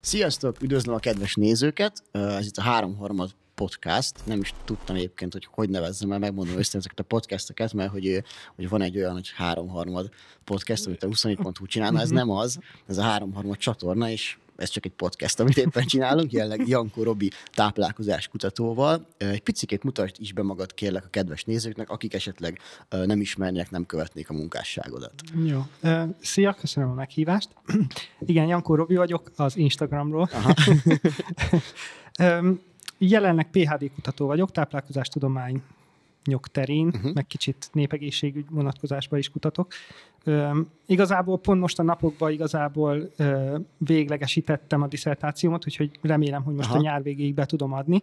Sziasztok, üdvözlöm a kedves nézőket. Ez itt a háromharmad podcast. Nem is tudtam egyébként, hogy hogy nevezzem, mert megmondom össze ezeket a podcasteket, mert hogy, hogy van egy olyan, hogy háromharmad podcast, amit a 24.hu csinálna, ez nem az, ez a háromharmad csatorna, és ez csak egy podcast, amit éppen csinálunk, jelenleg Janko Robi táplálkozás kutatóval. Egy picit mutasd is be magad, kérlek a kedves nézőknek, akik esetleg nem ismernek, nem követnék a munkásságodat. Jó. Szia, köszönöm a meghívást. Igen, Janko Robi vagyok az Instagramról. Aha. Jelenleg PHD kutató vagyok, táplálkozástudomány nyok terén, uh-huh. meg kicsit népegészségügy vonatkozásban is kutatok. Üm, igazából pont most a napokban igazából ö, véglegesítettem a diszertációmat, úgyhogy remélem, hogy most Aha. a nyár végéig be tudom adni,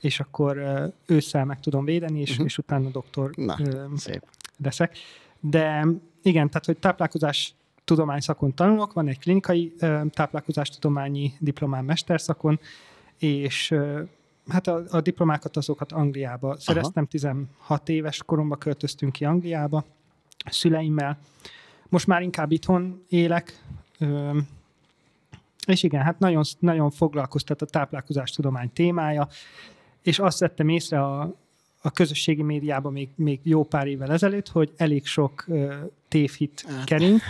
és akkor ősszel meg tudom védeni, és, uh-huh. és utána doktor Na, ö, szép. leszek. De igen, tehát hogy táplálkozás tudomány szakon tanulok, van egy klinikai táplálkozástudományi diplomám mesterszakon, és hát a, a diplomákat azokat Angliába szereztem, Aha. 16 éves koromban költöztünk ki Angliába szüleimmel. Most már inkább itthon élek, ö, és igen, hát nagyon, nagyon foglalkoztat a táplálkozástudomány témája, és azt vettem észre a, a közösségi médiában még, még jó pár évvel ezelőtt, hogy elég sok ö, tévhit hát. kering,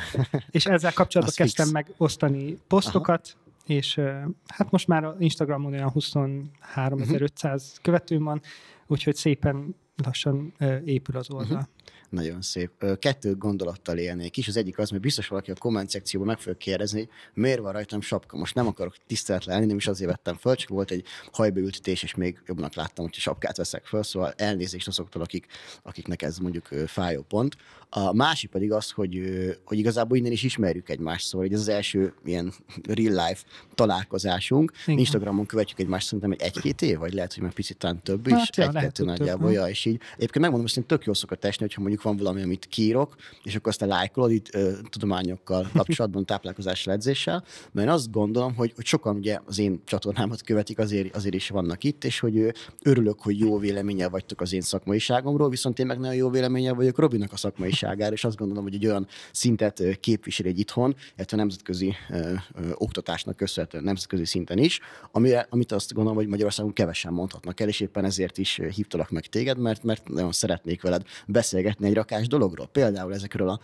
és ezzel kapcsolatban kezdtem megosztani posztokat, Aha és hát most már a Instagramon olyan 23500 uh-huh. Mhm. követőm van, úgyhogy szépen lassan épül az oldal. Uh-huh. Nagyon szép. Kettő gondolattal élnék is. Az egyik az, hogy biztos valaki a komment szekcióban meg fogja kérdezni, hogy miért van rajtam sapka. Most nem akarok tiszteletlen lenni, nem is azért vettem föl, csak volt egy hajbeültetés, és még jobbnak láttam, hogy sapkát veszek föl, szóval elnézést azoktól, akik, akiknek ez mondjuk fájó pont. A másik pedig az, hogy, hogy igazából innen is ismerjük egymást, szóval ez az első ilyen real life találkozásunk. Igen. Instagramon követjük egymást szerintem egy egy-két év, vagy lehet, hogy már picit talán több is, hát, egy-kettő nagyjából, több, ja, és így. Egyébként megmondom, hogy tök jó szokott esni, hogyha mondjuk van valami, amit kírok, és akkor aztán lájkolod itt ö, tudományokkal kapcsolatban, táplálkozással, edzéssel, mert azt gondolom, hogy, hogy sokan ugye az én csatornámat követik, azért, azért is vannak itt, és hogy örülök, hogy jó véleménye vagytok az én szakmaiságomról, viszont én meg nagyon jó véleménye vagyok Robinak a szakmai hatékonyságára, és azt gondolom, hogy egy olyan szintet képvisel egy itthon, illetve nemzetközi ö, ö, oktatásnak köszönhetően nemzetközi szinten is, amire, amit azt gondolom, hogy Magyarországon kevesen mondhatnak el, és éppen ezért is hívtalak meg téged, mert, mert nagyon szeretnék veled beszélgetni egy rakás dologról. Például ezekről a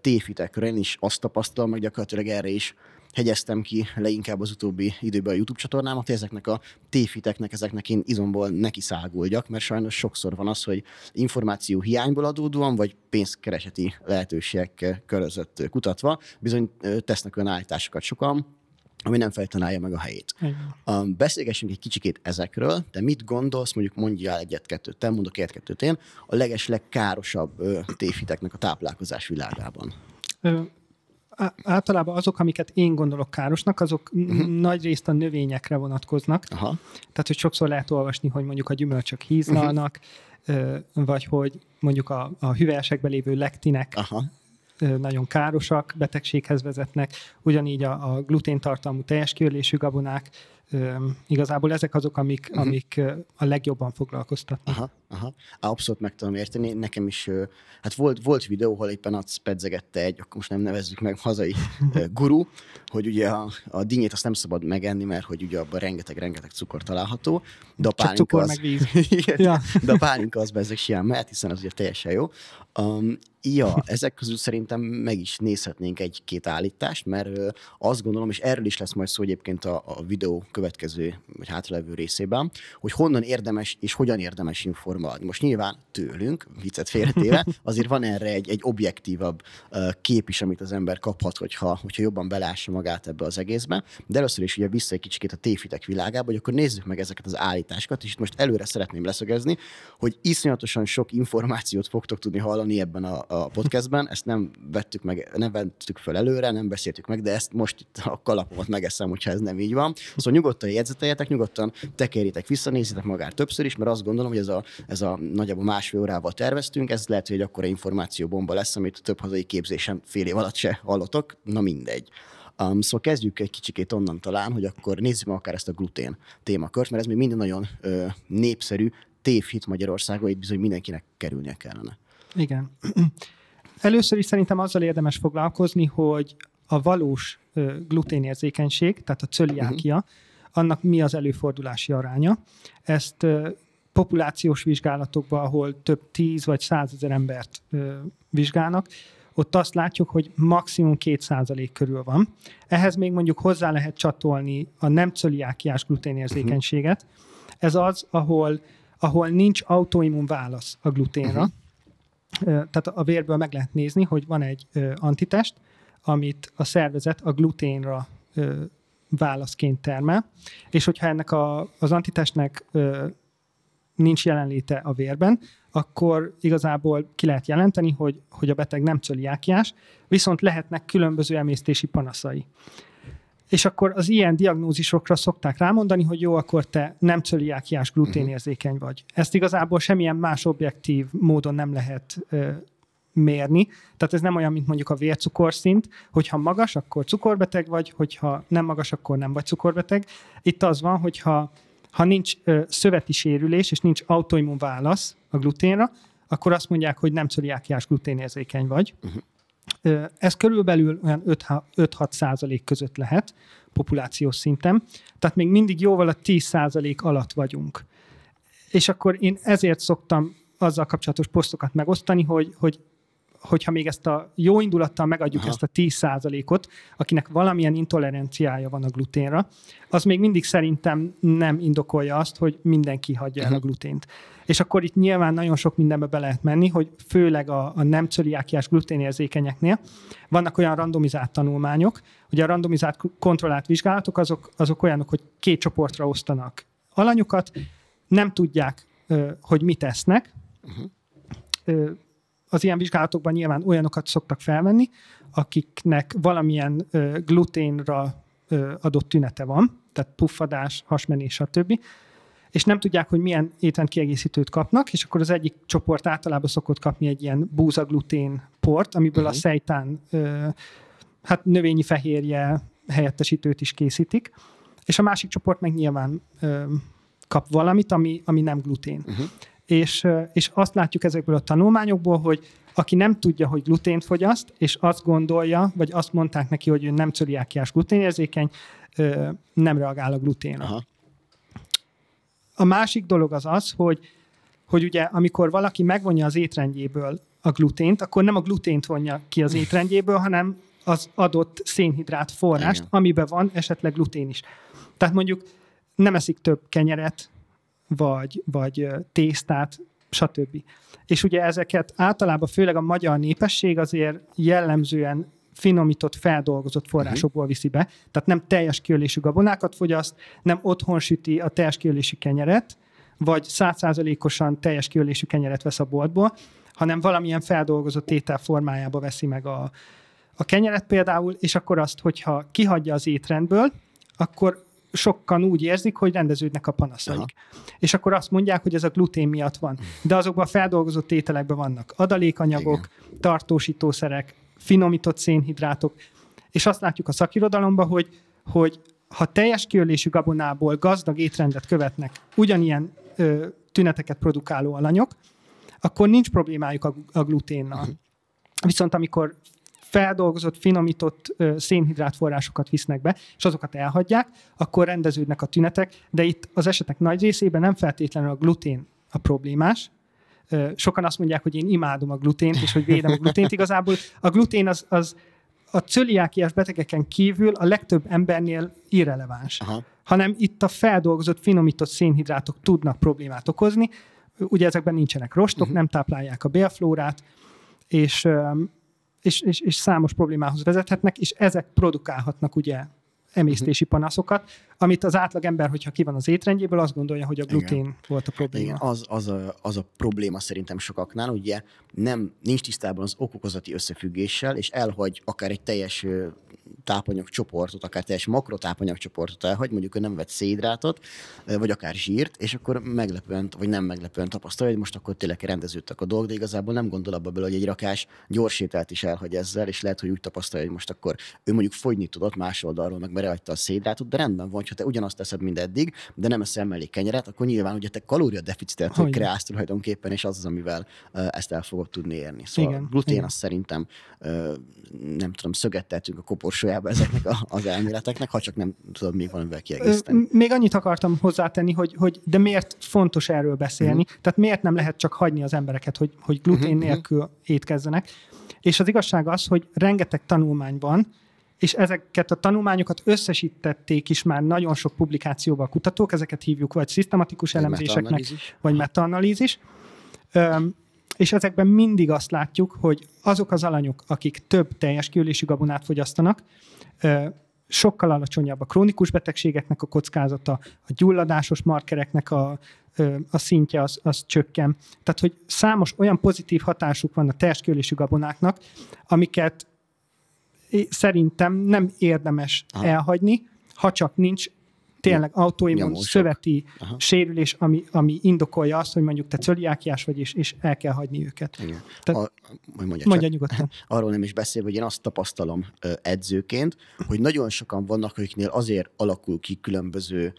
téfitekről én is azt tapasztalom, hogy gyakorlatilag erre is hegyeztem ki leginkább az utóbbi időben a YouTube csatornámat, hogy ezeknek a téfiteknek, ezeknek én izomból szágoljak, mert sajnos sokszor van az, hogy információ hiányból adódóan, vagy pénzkereseti lehetőségek körözött kutatva, bizony tesznek olyan állításokat sokan, ami nem feltanálja meg a helyét. Um, beszélgessünk egy kicsikét ezekről. de mit gondolsz, mondjuk mondjál egyet-kettőt, te mondok egyet-kettőt én, a legesleg károsabb ö, tévhiteknek a táplálkozás világában? általában azok, amiket én gondolok károsnak, azok uh-huh. nagy részt a növényekre vonatkoznak. Aha. Tehát, hogy sokszor lehet olvasni, hogy mondjuk a gyümölcsök mhm. híznalnak, uh-huh. vagy hogy mondjuk a, a hüvelyesekben lévő lektinek Aha nagyon károsak, betegséghez vezetnek, ugyanígy a, a gluténtartalmú teljes kiörlésű gabonák, Igazából ezek azok, amik, uh-huh. amik a legjobban foglalkoztatnak. Aha, aha. Abszolút meg tudom érteni. Nekem is, hát volt, volt videó, ahol éppen azt pedzegette egy, akkor most nem nevezzük meg hazai guru, hogy ugye a, a dinyét azt nem szabad megenni, mert hogy ugye abban rengeteg-rengeteg cukor található, de a Csak pálinka cukor az... meg víz. De a pálinka az be ezek simán mehet, hiszen az ugye teljesen jó. Um, Ja, ezek közül szerintem meg is nézhetnénk egy-két állítást, mert azt gondolom, és erről is lesz majd szó egyébként a, a videó következő, vagy hátralevő részében, hogy honnan érdemes és hogyan érdemes informálni. Most nyilván tőlünk, viccet félretéve, azért van erre egy, egy objektívabb kép is, amit az ember kaphat, hogyha, hogyha jobban belássa magát ebbe az egészbe. De először is ugye vissza egy kicsit a téfitek világába, hogy akkor nézzük meg ezeket az állításokat, és itt most előre szeretném leszögezni, hogy iszonyatosan sok információt fogtok tudni hallani ebben a, a a podcastben, ezt nem vettük meg, nem vettük föl előre, nem beszéltük meg, de ezt most itt a kalapomat megeszem, hogyha ez nem így van. Szóval nyugodtan jegyzeteljetek, nyugodtan tekerjétek vissza, nézzétek magát többször is, mert azt gondolom, hogy ez a, ez a nagyjából másfél órával terveztünk, ez lehet, hogy egy akkora információbomba lesz, amit több hazai képzésen fél év alatt se hallotok, na mindegy. Um, szóval kezdjük egy kicsikét onnan talán, hogy akkor nézzük meg akár ezt a glutén témakört, mert ez még minden nagyon ö, népszerű tévhit Magyarországon, itt bizony mindenkinek kerülnie kellene. Igen. Először is szerintem azzal érdemes foglalkozni, hogy a valós gluténérzékenység, tehát a cöliákia, uh-huh. annak mi az előfordulási aránya. Ezt populációs vizsgálatokban, ahol több tíz vagy százezer embert vizsgálnak, ott azt látjuk, hogy maximum 2% körül van. Ehhez még mondjuk hozzá lehet csatolni a nem cöliákiás gluténérzékenységet. Uh-huh. Ez az, ahol, ahol nincs autoimmun válasz a gluténra, uh-huh tehát a vérből meg lehet nézni, hogy van egy antitest, amit a szervezet a gluténra válaszként termel, és hogyha ennek a, az antitestnek nincs jelenléte a vérben, akkor igazából ki lehet jelenteni, hogy, hogy a beteg nem cöliákiás, viszont lehetnek különböző emésztési panaszai. És akkor az ilyen diagnózisokra szokták rámondani, hogy jó, akkor te nem cöliákiás gluténérzékeny mhm. vagy. Ezt igazából semmilyen más objektív módon nem lehet ö, mérni. Tehát ez nem olyan, mint mondjuk a vércukorszint, hogyha magas, akkor cukorbeteg vagy, hogyha nem magas, akkor nem vagy cukorbeteg. Itt az van, hogyha ha nincs ö, szöveti sérülés, és nincs autoimmun válasz a gluténra, akkor azt mondják, hogy nem cöliákiás gluténérzékeny vagy. Uh-huh ez körülbelül olyan 5-6 százalék között lehet populációs szinten, tehát még mindig jóval a 10 százalék alatt vagyunk. És akkor én ezért szoktam azzal kapcsolatos posztokat megosztani, hogy, hogy hogyha még ezt a jó indulattal megadjuk Aha. ezt a 10%-ot, akinek valamilyen intoleranciája van a gluténra, az még mindig szerintem nem indokolja azt, hogy mindenki hagyja el a glutént. És akkor itt nyilván nagyon sok mindenbe be lehet menni, hogy főleg a, a nem cöliákiás gluténérzékenyeknél vannak olyan randomizált tanulmányok, hogy a randomizált kontrollált vizsgálatok azok, azok olyanok, hogy két csoportra osztanak alanyokat, nem tudják, hogy mit esznek, uh-huh az ilyen vizsgálatokban nyilván olyanokat szoktak felvenni, akiknek valamilyen gluténra adott tünete van, tehát puffadás, hasmenés, stb. És nem tudják, hogy milyen kiegészítőt kapnak, és akkor az egyik csoport általában szokott kapni egy ilyen búzaglutén port, amiből uh-huh. a mhm. szejtán, hát növényi fehérje helyettesítőt is készítik, és a másik csoport meg nyilván kap valamit, ami, ami nem glutén. Uh-huh és, és azt látjuk ezekből a tanulmányokból, hogy aki nem tudja, hogy glutént fogyaszt, és azt gondolja, vagy azt mondták neki, hogy ő nem cöliákiás gluténérzékeny, nem reagál a gluténra. Aha. A másik dolog az az, hogy, hogy ugye amikor valaki megvonja az étrendjéből a glutént, akkor nem a glutént vonja ki az étrendjéből, hanem az adott szénhidrát forrást, Igen. amiben van esetleg glutén is. Tehát mondjuk nem eszik több kenyeret, vagy, vagy tésztát, stb. És ugye ezeket általában főleg a magyar népesség azért jellemzően finomított, feldolgozott forrásokból mhm. viszi be. Tehát nem teljes kiölésű gabonákat fogyaszt, nem otthon süti a teljes kiölésű kenyeret, vagy százszázalékosan teljes kiölésű kenyeret vesz a boltból, hanem valamilyen feldolgozott étel formájába veszi meg a, a kenyeret például, és akkor azt, hogyha kihagyja az étrendből, akkor sokan úgy érzik, hogy rendeződnek a panaszaik. Aha. És akkor azt mondják, hogy ez a glutén miatt van. De azokban a feldolgozott ételekben vannak adalékanyagok, Igen. tartósítószerek, finomított szénhidrátok, és azt látjuk a szakirodalomban, hogy, hogy ha teljes kiölésű gabonából gazdag étrendet követnek ugyanilyen ö, tüneteket produkáló alanyok, akkor nincs problémájuk a, a gluténnal. Aha. Mhm. Viszont amikor feldolgozott, finomított szénhidrát forrásokat visznek be, és azokat elhagyják, akkor rendeződnek a tünetek, de itt az esetek nagy részében nem feltétlenül a glutén a problémás, sokan azt mondják, hogy én imádom a glutént, és hogy védem a glutént. Igazából a glutén az, az a cöliákiás betegeken kívül a legtöbb embernél irreleváns. Aha. Hanem itt a feldolgozott, finomított szénhidrátok tudnak problémát okozni. Ugye ezekben nincsenek rostok, uh-huh. nem táplálják a bélflórát, és um, és, és, és számos problémához vezethetnek, és ezek produkálhatnak ugye emésztési mhm. panaszokat, amit az átlagember, hogyha ki van az étrendjéből, azt gondolja, hogy a glutén Igen. volt a probléma. Igen, az, az, a, az a probléma szerintem sokaknál, ugye nem nincs tisztában az okokozati összefüggéssel, és elhagy akár egy teljes tápanyagcsoportot, akár teljes makrotápanyagcsoportot elhagy, mondjuk ő nem vett szédrátot, vagy akár zsírt, és akkor meglepően, vagy nem meglepően tapasztalja, hogy most akkor tényleg rendeződtek a dolgok, de igazából nem gondol abba bele, hogy egy rakás gyors ételt is elhagy ezzel, és lehet, hogy úgy tapasztalja, hogy most akkor ő mondjuk fogyni tudott más oldalról, meg belehagyta a szédrátot, de rendben van, ha te ugyanazt teszed, mint eddig, de nem eszel mellé kenyeret, akkor nyilván ugye te kalóriadeficitet kreálsz tulajdonképpen, és az az, amivel ezt el fogod tudni érni. Szóval Igen, glutén Igen. azt szerintem nem tudom, szöget a koporsó alapjába ezeknek a, az elméleteknek, ha csak nem tudom még valamivel kiegészíteni. Még annyit akartam hozzátenni, hogy, hogy de miért fontos erről beszélni, Mm. tehát miért nem lehet csak hagyni az embereket, hogy, hogy glutén uh-huh. nélkül étkezzenek. És az igazság az, hogy rengeteg tanulmányban, és ezeket a tanulmányokat összesítették is már nagyon sok publikációval kutatók, ezeket hívjuk vagy szisztematikus elemzéseknek, metaanalízis. vagy metaanalízis. És ezekben mindig azt látjuk, hogy azok az alanyok, akik több teljes kiülésű gabonát fogyasztanak, sokkal alacsonyabb a krónikus betegségeknek a kockázata, a gyulladásos markereknek a, a szintje az, az csökken. Tehát, hogy számos olyan pozitív hatásuk van a testkiölésű gabonáknak, amiket szerintem nem érdemes Aha. elhagyni, ha csak nincs tényleg autoimmun szöveti Aha. sérülés, ami, ami indokolja azt, hogy mondjuk te cöliákiás vagy, és, és el kell hagyni őket. Tehát, majd mondja, mondja nyugodtan. Arról nem is beszél, hogy én azt tapasztalom edzőként, hogy nagyon sokan vannak, akiknél azért alakul ki különböző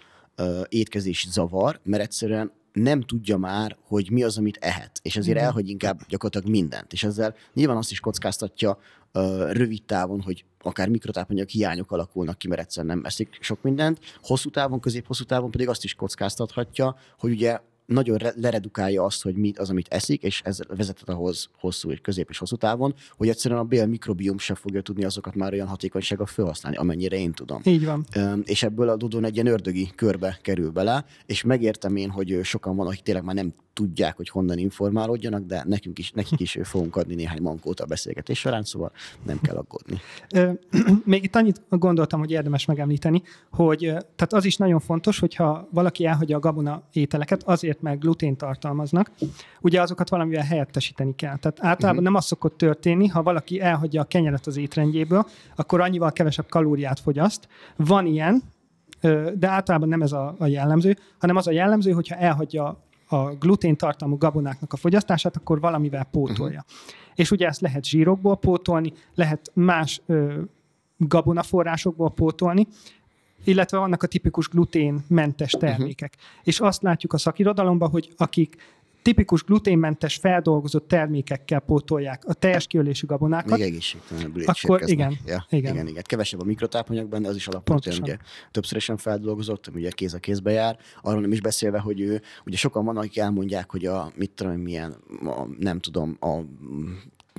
étkezési zavar, mert egyszerűen nem tudja már, hogy mi az, amit ehet, és ezért Igen. elhagy inkább gyakorlatilag mindent. És ezzel nyilván azt is kockáztatja uh, rövid távon, hogy akár mikrotápanyag hiányok alakulnak ki, mert egyszerűen nem eszik sok mindent. Hosszú távon, közép-hosszú távon pedig azt is kockáztathatja, hogy ugye nagyon leredukálja azt, hogy mit az, amit eszik, és ez vezetett ahhoz hosszú és közép és hosszú távon, hogy egyszerűen a bél mikrobiom sem fogja tudni azokat már olyan hatékonysággal felhasználni, amennyire én tudom. Így van. És ebből adódóan egy ilyen ördögi körbe kerül bele, és megértem én, hogy sokan van, akik tényleg már nem tudják, hogy honnan informálódjanak, de nekünk is, nekik is fogunk adni néhány mankót a beszélgetés során, szóval nem kell aggódni. Még itt annyit gondoltam, hogy érdemes megemlíteni, hogy tehát az is nagyon fontos, hogyha valaki elhagyja a gabona ételeket, azért sőt meg glutén tartalmaznak, ugye azokat valamivel helyettesíteni kell. Tehát általában uh-huh. nem az szokott történni, ha valaki elhagyja a kenyeret az étrendjéből, akkor annyival kevesebb kalóriát fogyaszt. Van ilyen, de általában nem ez a, jellemző, hanem az a jellemző, hogyha elhagyja a glutén tartalmú gabonáknak a fogyasztását, akkor valamivel mhm. pótolja. Uh-huh. És ugye ezt lehet zsírokból pótolni, lehet más gabonaforrásokból pótolni, illetve vannak a tipikus gluténmentes mhm. termékek. Uh-huh. És azt látjuk a szakirodalomban, hogy akik tipikus gluténmentes feldolgozott termékekkel pótolják a teljes kiölésű gabonákat. Még egészségtelenül Akkor igen, ja, igen. igen. igen, Kevesebb a mikrotápanyag benne, az is alapvetően ugye többszörösen feldolgozott, ugye kéz a kézbe jár. Arról nem is beszélve, hogy ő, ugye sokan van, akik elmondják, hogy a mit tudom, milyen, a, nem tudom, a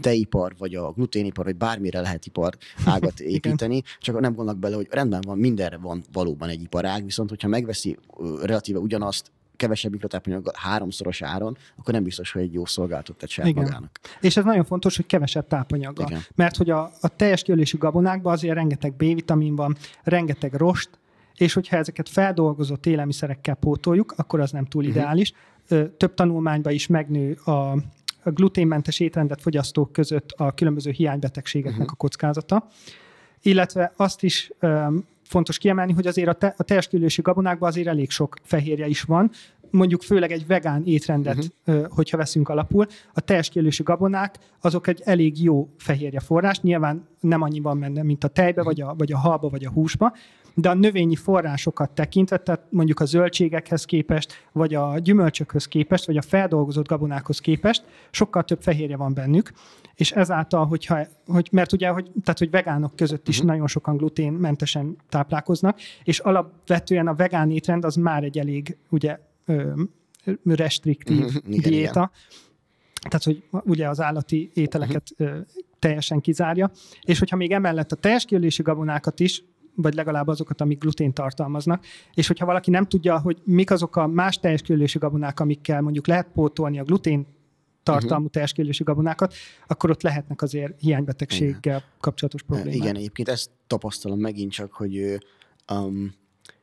tejipar, vagy a gluténipar, vagy bármire lehet ipar ágat építeni, csak nem gondolnak bele, hogy rendben van, mindenre van valóban egy iparág, viszont hogyha megveszi relatíve ugyanazt, kevesebb mikrotápanyaggal háromszoros áron, akkor nem biztos, hogy egy jó szolgáltatást saját magának. És ez nagyon fontos, hogy kevesebb tápanyaggal. Igen. Mert hogy a, a teljes kiölésű gabonákban azért rengeteg B-vitamin van, rengeteg rost, és hogyha ezeket feldolgozott élelmiszerekkel pótoljuk, akkor az nem túl uh-huh. ideális. Több tanulmányban is megnő a, a gluténmentes étrendet fogyasztók között a különböző hiánybetegségeknek uh-huh. a kockázata. Illetve azt is um, fontos kiemelni, hogy azért a, te, a teljes gabonákban azért elég sok fehérje is van, mondjuk főleg egy vegán étrendet, uh-huh. hogyha veszünk alapul, a teljes kérdési gabonák, azok egy elég jó fehérje forrás, nyilván nem annyi van mint a tejbe, uh-huh. vagy a, vagy a halba, vagy a húsba, de a növényi forrásokat tekintve, tehát mondjuk a zöldségekhez képest, vagy a gyümölcsökhöz képest, vagy a feldolgozott gabonákhoz képest, sokkal több fehérje van bennük, és ezáltal, hogyha, hogy, mert ugye, hogy, tehát, hogy vegánok között is uh-huh. nagyon sokan gluténmentesen táplálkoznak, és alapvetően a vegán étrend az már egy elég, ugye, restriktív uh-huh. diéta, igen. tehát, hogy ugye az állati ételeket uh-huh. ö, teljesen kizárja, és hogyha még emellett a teljes kiölési gabonákat is vagy legalább azokat, amik glutén tartalmaznak. És hogyha valaki nem tudja, hogy mik azok a más teljesülésű gabonák, amikkel mondjuk lehet pótolni a glutén tartalmú uh-huh. gabonákat, akkor ott lehetnek azért hiánybetegséggel igen. kapcsolatos e, problémák. Igen, egyébként ezt tapasztalom megint csak, hogy um,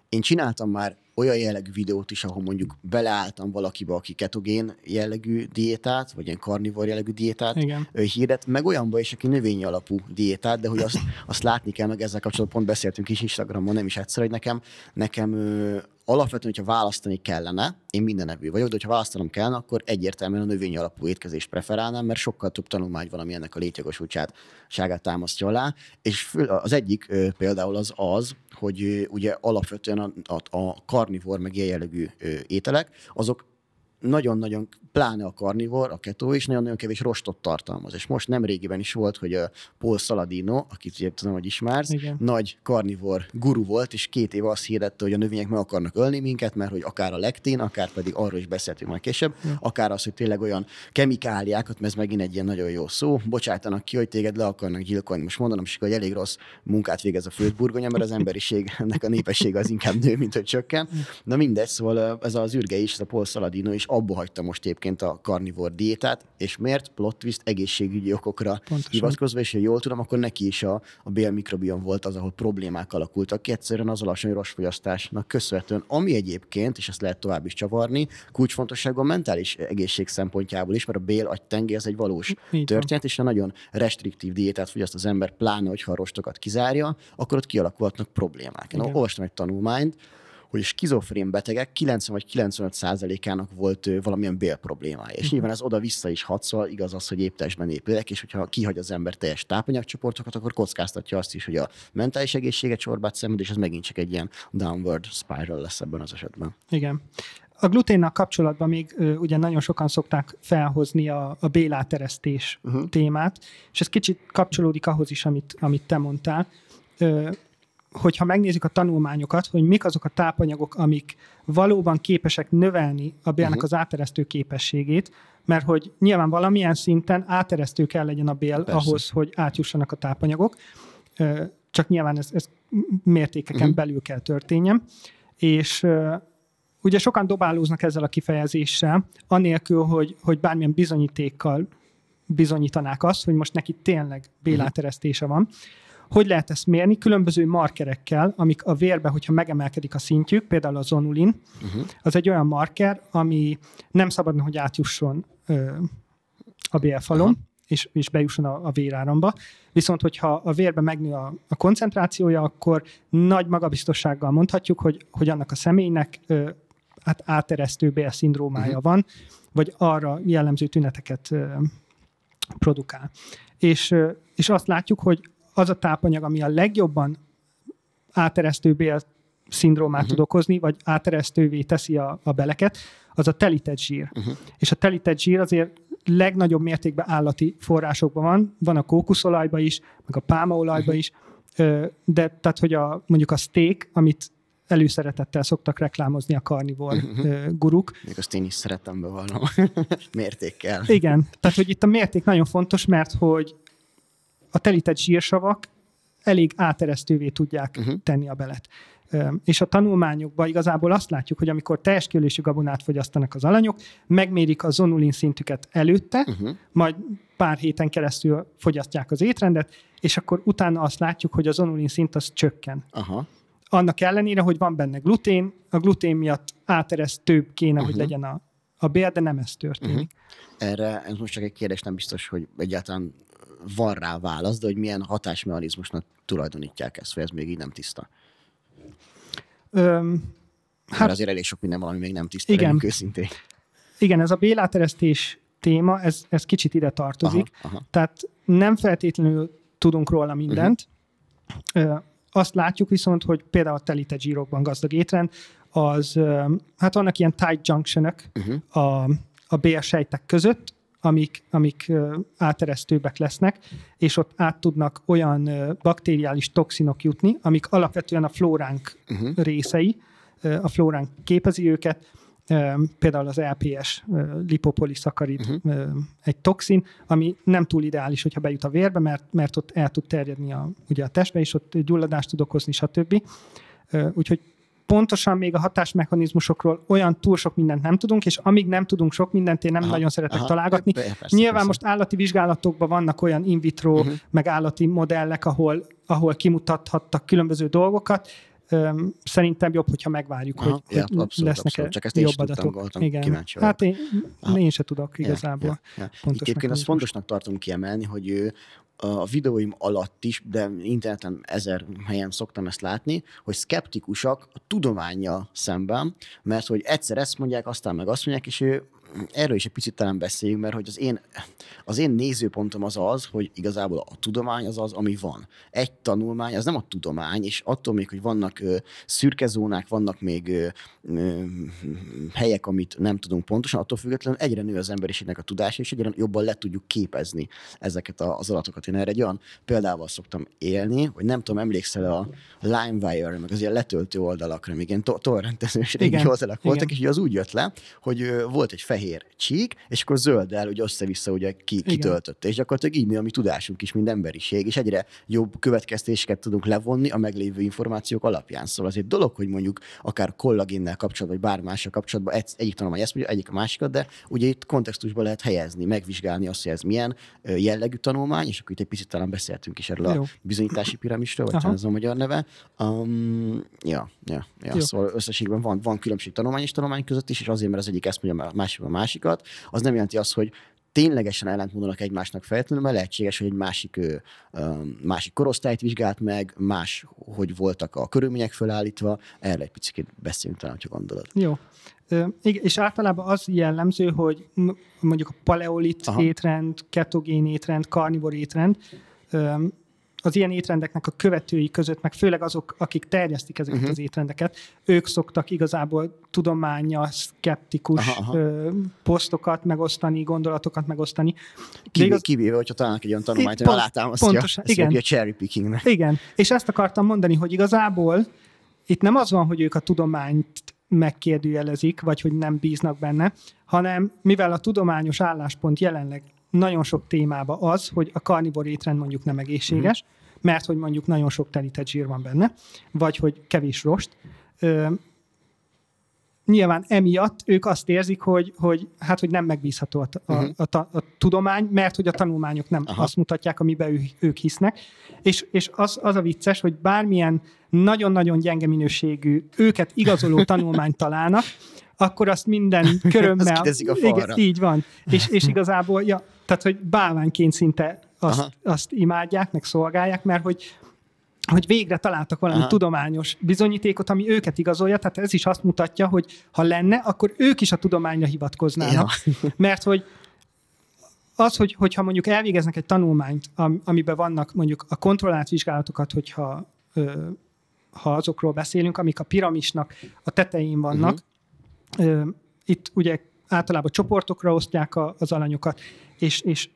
én csináltam már olyan jellegű videót is, ahol mondjuk beleálltam valakibe, aki ketogén jellegű diétát, vagy ilyen karnivor jellegű diétát Igen. hirdet, meg olyanba is, aki növényi alapú diétát, de hogy azt, azt látni kell, meg ezzel kapcsolatban pont beszéltünk is Instagramon, nem is egyszer, hogy nekem, nekem ö, alapvetően, hogyha választani kellene, én minden evő vagyok, de hogyha választanom kellene, akkor egyértelműen a növényi alapú étkezést preferálnám, mert sokkal több tanulmány van, ami ennek a létjogosultságát támasztja alá. És az egyik ö, például az az, hogy ö, ugye alapvetően a, a, a kar karnivor, meg ilyen jellegű ételek, azok nagyon-nagyon, pláne a karnivor, a ketó is nagyon-nagyon kevés rostot tartalmaz. És most nem régiben is volt, hogy a Paul Saladino, akit ugye tudom, hogy ismersz, Igen. nagy karnivor guru volt, és két év azt hirdette, hogy a növények meg akarnak ölni minket, mert hogy akár a lektin, akár pedig arról is beszéltünk majd később, ja. akár az, hogy tényleg olyan kemikáliákat, mert ez megint egy ilyen nagyon jó szó, bocsátanak ki, hogy téged le akarnak gyilkolni. Most mondanom is, hogy elég rossz munkát végez a földburgonya, mert az emberiségnek a népessége az inkább nő, mint hogy csökken. Na mindegy, szóval ez az űrge is, ez a Paul Saladino is abba hagyta most éppként a karnivor diétát, és miért? Plot twist egészségügyi okokra Pontosan. hivatkozva, és ha jól tudom, akkor neki is a, a bélmikrobion volt az, ahol problémák alakultak ki, egyszerűen az alacsony rosfogyasztásnak köszönhetően, ami egyébként, és ezt lehet tovább is csavarni, kulcsfontosságú a mentális egészség szempontjából is, mert a bél agytengé ez egy valós Így történet, és ha nagyon restriktív diétát fogyaszt az ember, pláne, hogyha a rostokat kizárja, akkor ott kialakulhatnak problémák. Én olvastam egy tanulmányt, hogy skizofrén betegek 90 vagy 95 százalékának volt valamilyen bél problémája. És mhm. nyilván ez oda-vissza is hat, szóval igaz az, hogy épp testben épülek, és hogyha kihagy az ember teljes tápanyagcsoportokat, akkor kockáztatja azt is, hogy a mentális egészséget csorbát szemed és ez megint csak egy ilyen downward spiral lesz ebben az esetben. Igen. A gluténnal kapcsolatban még ö, ugye nagyon sokan szokták felhozni a, a béláteresztés uh-huh. témát, és ez kicsit kapcsolódik ahhoz is, amit, amit te mondtál. Ö, hogyha megnézzük a tanulmányokat, hogy mik azok a tápanyagok, amik valóban képesek növelni a bélnek mhm. az áteresztő képességét, mert hogy nyilván valamilyen szinten áteresztő kell legyen a bél Persze. ahhoz, hogy átjussanak a tápanyagok, csak nyilván ez, ez mértékeken uh-huh. belül kell történjen, és ugye sokan dobálóznak ezzel a kifejezéssel, anélkül, hogy, hogy bármilyen bizonyítékkal bizonyítanák azt, hogy most neki tényleg béláteresztése mhm. van. Uh-huh hogy lehet ezt mérni? Különböző markerekkel, amik a vérbe, hogyha megemelkedik a szintjük, például a zonulin, uh-huh. az egy olyan marker, ami nem szabadna, hogy átjusson ö, a bélfalon, uh-huh. és, és bejusson a, a véráramba. Viszont, hogyha a vérbe megnő a, a koncentrációja, akkor nagy magabiztossággal mondhatjuk, hogy, hogy annak a személynek ö, hát áteresztő bélszindrómája uh-huh. van, vagy arra jellemző tüneteket ö, produkál. És, és azt látjuk, hogy az a tápanyag, ami a legjobban áteresztő a szindrómát uh-huh. tud okozni, vagy áteresztővé teszi a, a beleket, az a telített zsír. Uh-huh. És a telített zsír azért legnagyobb mértékben állati forrásokban van, van a kókuszolajban is, meg a pálmaolajban uh-huh. Mhm. is, de tehát, hogy a, mondjuk a steak, amit előszeretettel szoktak reklámozni a karnivor uh-huh. guruk. Még azt én is szeretem bevallom mértékkel. Igen, tehát hogy itt a mérték nagyon fontos, mert hogy a telített zsírsavak elég áteresztővé tudják uh-huh. tenni a belet. És a tanulmányokban igazából azt látjuk, hogy amikor teljes kiölésű gabonát fogyasztanak az alanyok, megmérik a zonulin szintüket előtte, uh-huh. majd pár héten keresztül fogyasztják az étrendet, és akkor utána azt látjuk, hogy a zonulin szint az csökken. Aha. Annak ellenére, hogy van benne glutén, a glutén miatt több kéne, uh-huh. hogy mhm. legyen a, a bél, de nem ez történik. Uh-huh. Erre ez most csak egy kérdés, nem biztos, hogy egyáltalán van rá válasz, de hogy milyen hatásmechanizmusnak tulajdonítják ezt, vagy ez még így nem tiszta. Öm, hát, azért elég sok minden valami még nem tiszta, igen, őszintén. Igen, ez a béláteresztés téma, ez, ez kicsit ide tartozik. Aha, aha. Tehát nem feltétlenül tudunk róla mindent. Uh-huh. Azt látjuk viszont, hogy például a telite zsírokban gazdag étrend, az, hát vannak ilyen tight junction uh-huh. Mhm. a, a bélsejtek között, amik, amik áteresztőbbek lesznek, és ott át tudnak olyan baktériális toxinok jutni, amik alapvetően a flóránk uh-huh. részei, a flóránk képezi őket, például az LPS lipopoliszakarid uh-huh. Mhm. egy toxin, ami nem túl ideális, hogyha bejut a vérbe, mert, mert ott el tud terjedni a, ugye a testbe, és ott gyulladást tud okozni, stb. Úgyhogy pontosan még a hatásmechanizmusokról olyan túl sok mindent nem tudunk, és amíg nem tudunk sok mindent, én nem aha, nagyon szeretek aha, találgatni. Persze, Nyilván persze. most állati vizsgálatokban vannak olyan in vitro, uh-huh. meg állati modellek, ahol, ahol kimutathattak különböző dolgokat, szerintem jobb, hogyha megvárjuk, Aha, hogy, ja, abszolút, lesznek abszolút. Csak ezt jobb adatok. Tudtam, voltam Igen. kíváncsi Hát én, én se tudok igazából. Ja, ja, ja. Egyébként azt fontosnak tartom kiemelni, hogy ő a videóim alatt is, de interneten ezer helyen szoktam ezt látni, hogy szkeptikusak a tudománya szemben, mert hogy egyszer ezt mondják, aztán meg azt mondják, és ő erről is egy picit talán beszéljünk, mert hogy az én, az én nézőpontom az az, hogy igazából a tudomány az az, ami van. Egy tanulmány az nem a tudomány, és attól még, hogy vannak ö, szürke zónák, vannak még ö, ö, helyek, amit nem tudunk pontosan, attól függetlenül egyre nő az emberiségnek a tudása, és egyre jobban le tudjuk képezni ezeket az adatokat. Én erre egy olyan példával szoktam élni, hogy nem tudom, emlékszel a LimeWire, meg az ilyen letöltő oldalakra, még ilyen torrentezős régi oldalak voltak, és az úgy jött le, hogy volt egy fehér csík, és akkor zölddel hogy össze-vissza ugye ki, kitöltött. És gyakorlatilag így mi a mi tudásunk is, mint emberiség, és egyre jobb következtéseket tudunk levonni a meglévő információk alapján. Szóval az egy dolog, hogy mondjuk akár kollaginnel kapcsolatban, vagy bármással mással kapcsolatban egy, egyik tanulmány ezt mondja, egyik a másikat, de ugye itt kontextusban lehet helyezni, megvizsgálni azt, hogy ez milyen jellegű tanulmány, és akkor itt egy picit talán beszéltünk is erről Jó. a bizonyítási piramisról, vagy ez a magyar neve. Um, ja, ja, ja. Jó. Szóval összességben van, van különbség tanulmány és tanulmány között is, és azért, mert az egyik ezt mondja, a másik a másikat, az nem jelenti azt, hogy ténylegesen ellentmondanak egymásnak feltétlenül, mert lehetséges, hogy egy másik, másik korosztályt vizsgált meg, más, hogy voltak a körülmények felállítva, erre egy picit beszélünk talán, ha gondolod. Jó. És általában az jellemző, hogy mondjuk a paleolit Aha. étrend, ketogén étrend, karnivor étrend, az ilyen étrendeknek a követői között, meg főleg azok, akik terjesztik ezeket uh-huh. az étrendeket, ők szoktak igazából tudománya, szkeptikus aha, aha. Ö, posztokat megosztani, gondolatokat megosztani. De Kibé, igaz... Kivéve, hogyha találnak egy olyan tanulmányt, ami alátámasztja, igen. a cherry pickingnek. Igen, és ezt akartam mondani, hogy igazából itt nem az van, hogy ők a tudományt megkérdőjelezik, vagy hogy nem bíznak benne, hanem mivel a tudományos álláspont jelenleg nagyon sok témába az, hogy a karnivor étrend mondjuk nem egészséges, mm. mert hogy mondjuk nagyon sok telített zsír van benne, vagy hogy kevés rost. Ö, nyilván emiatt ők azt érzik, hogy, hogy hát hogy nem megbízható a, a, mhm. a, a tudomány, mert hogy a tanulmányok nem Aha. azt mutatják, amiben ő, ők hisznek. És, és az, az a vicces, hogy bármilyen nagyon-nagyon gyenge minőségű, őket igazoló tanulmányt találnak, akkor azt minden körömmel... azt a falra. Igen, így van. És, és igazából, ja, tehát, hogy bálványként szinte azt, azt imádják, meg szolgálják, mert hogy hogy végre találtak valami Aha. tudományos bizonyítékot, ami őket igazolja, tehát ez is azt mutatja, hogy ha lenne, akkor ők is a tudományra hivatkoznának. Ja. Mert hogy az, hogy, hogyha mondjuk elvégeznek egy tanulmányt, am, amiben vannak mondjuk a kontrollált vizsgálatokat, hogyha ö, ha azokról beszélünk, amik a piramisnak a tetején vannak, uh-huh. Itt ugye általában csoportokra osztják az alanyokat, és, és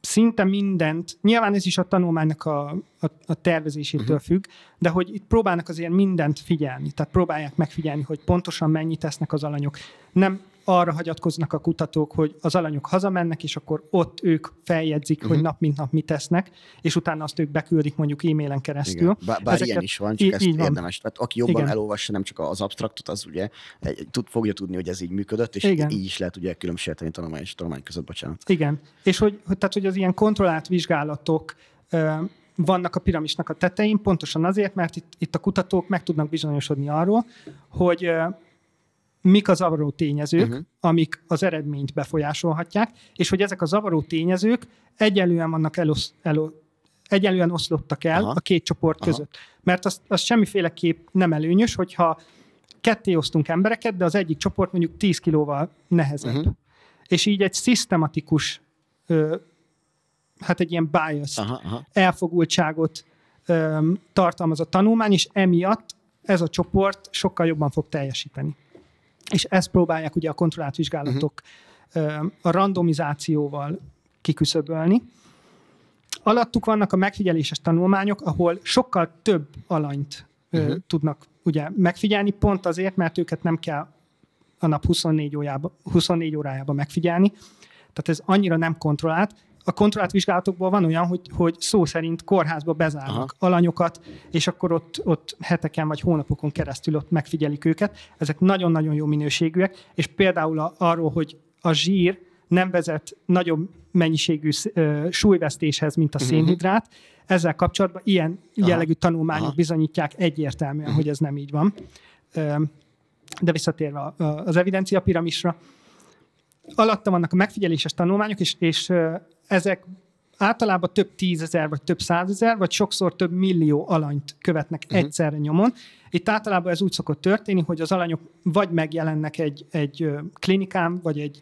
szinte mindent, nyilván ez is a tanulmánynak a, a, a tervezésétől mhm. függ, de hogy itt próbálnak azért mindent figyelni, tehát próbálják megfigyelni, hogy pontosan mennyit tesznek az alanyok. Nem arra hagyatkoznak a kutatók, hogy az alanyok hazamennek, és akkor ott ők feljegyzik, uh-huh. hogy mhm. nap mint nap mit tesznek, és utána azt ők beküldik mondjuk e-mailen keresztül. Igen. Bár, bár ilyen is van, csak í- ezt így van. érdemes. Tehát aki jobban Igen. elolvassa nem csak az abstraktot, az ugye egy, tud, fogja tudni, hogy ez így működött, és Igen. így is lehet ugye különbséget tenni tanulmány és tanulmány között, bocsánat. Igen, és hogy, tehát, hogy az ilyen kontrollált vizsgálatok vannak a piramisnak a tetején, pontosan azért, mert itt, itt a kutatók meg tudnak bizonyosodni arról, hogy mik a zavaró tényezők, uh-huh. amik az eredményt befolyásolhatják, és hogy ezek a zavaró tényezők egyenlően vannak elosz, elo, egyenlően oszlottak el Aha. a két csoport Aha. között. Mert az, az semmiféleképp nem előnyös, hogyha ketté osztunk embereket, de az egyik csoport mondjuk 10 kilóval nehezebb. Uh-huh. És így egy szisztematikus, ö, hát egy ilyen bias, aha, aha. elfogultságot ö, tartalmaz a tanulmány, és emiatt ez a csoport sokkal jobban fog teljesíteni és ezt próbálják ugye a kontrollált vizsgálatok uh-huh. Mhm. a randomizációval kiküszöbölni. Alattuk vannak a megfigyeléses tanulmányok, ahol sokkal több alanyt uh-huh. tudnak ugye megfigyelni, pont azért, mert őket nem kell a nap 24, órába, 24 órájában megfigyelni. Tehát ez annyira nem kontrollált, a kontrátvizsgálatokból van olyan, hogy, hogy szó szerint kórházba bezárnak Aha. alanyokat, és akkor ott, ott heteken vagy hónapokon keresztül ott megfigyelik őket. Ezek nagyon-nagyon jó minőségűek, és például a, arról, hogy a zsír nem vezet nagyobb mennyiségű ö, súlyvesztéshez, mint a mhm. szénhidrát. Ezzel kapcsolatban ilyen Aha. jellegű tanulmányok Aha. bizonyítják egyértelműen, mhm. hogy ez nem így van. De visszatérve az evidencia piramisra, alatta vannak a megfigyeléses tanulmányok, és, és ezek általában több tízezer, vagy több százezer, vagy sokszor több millió alanyt követnek uh-huh. egyszerre nyomon. Itt általában ez úgy szokott történni, hogy az alanyok vagy megjelennek egy, egy klinikán, vagy egy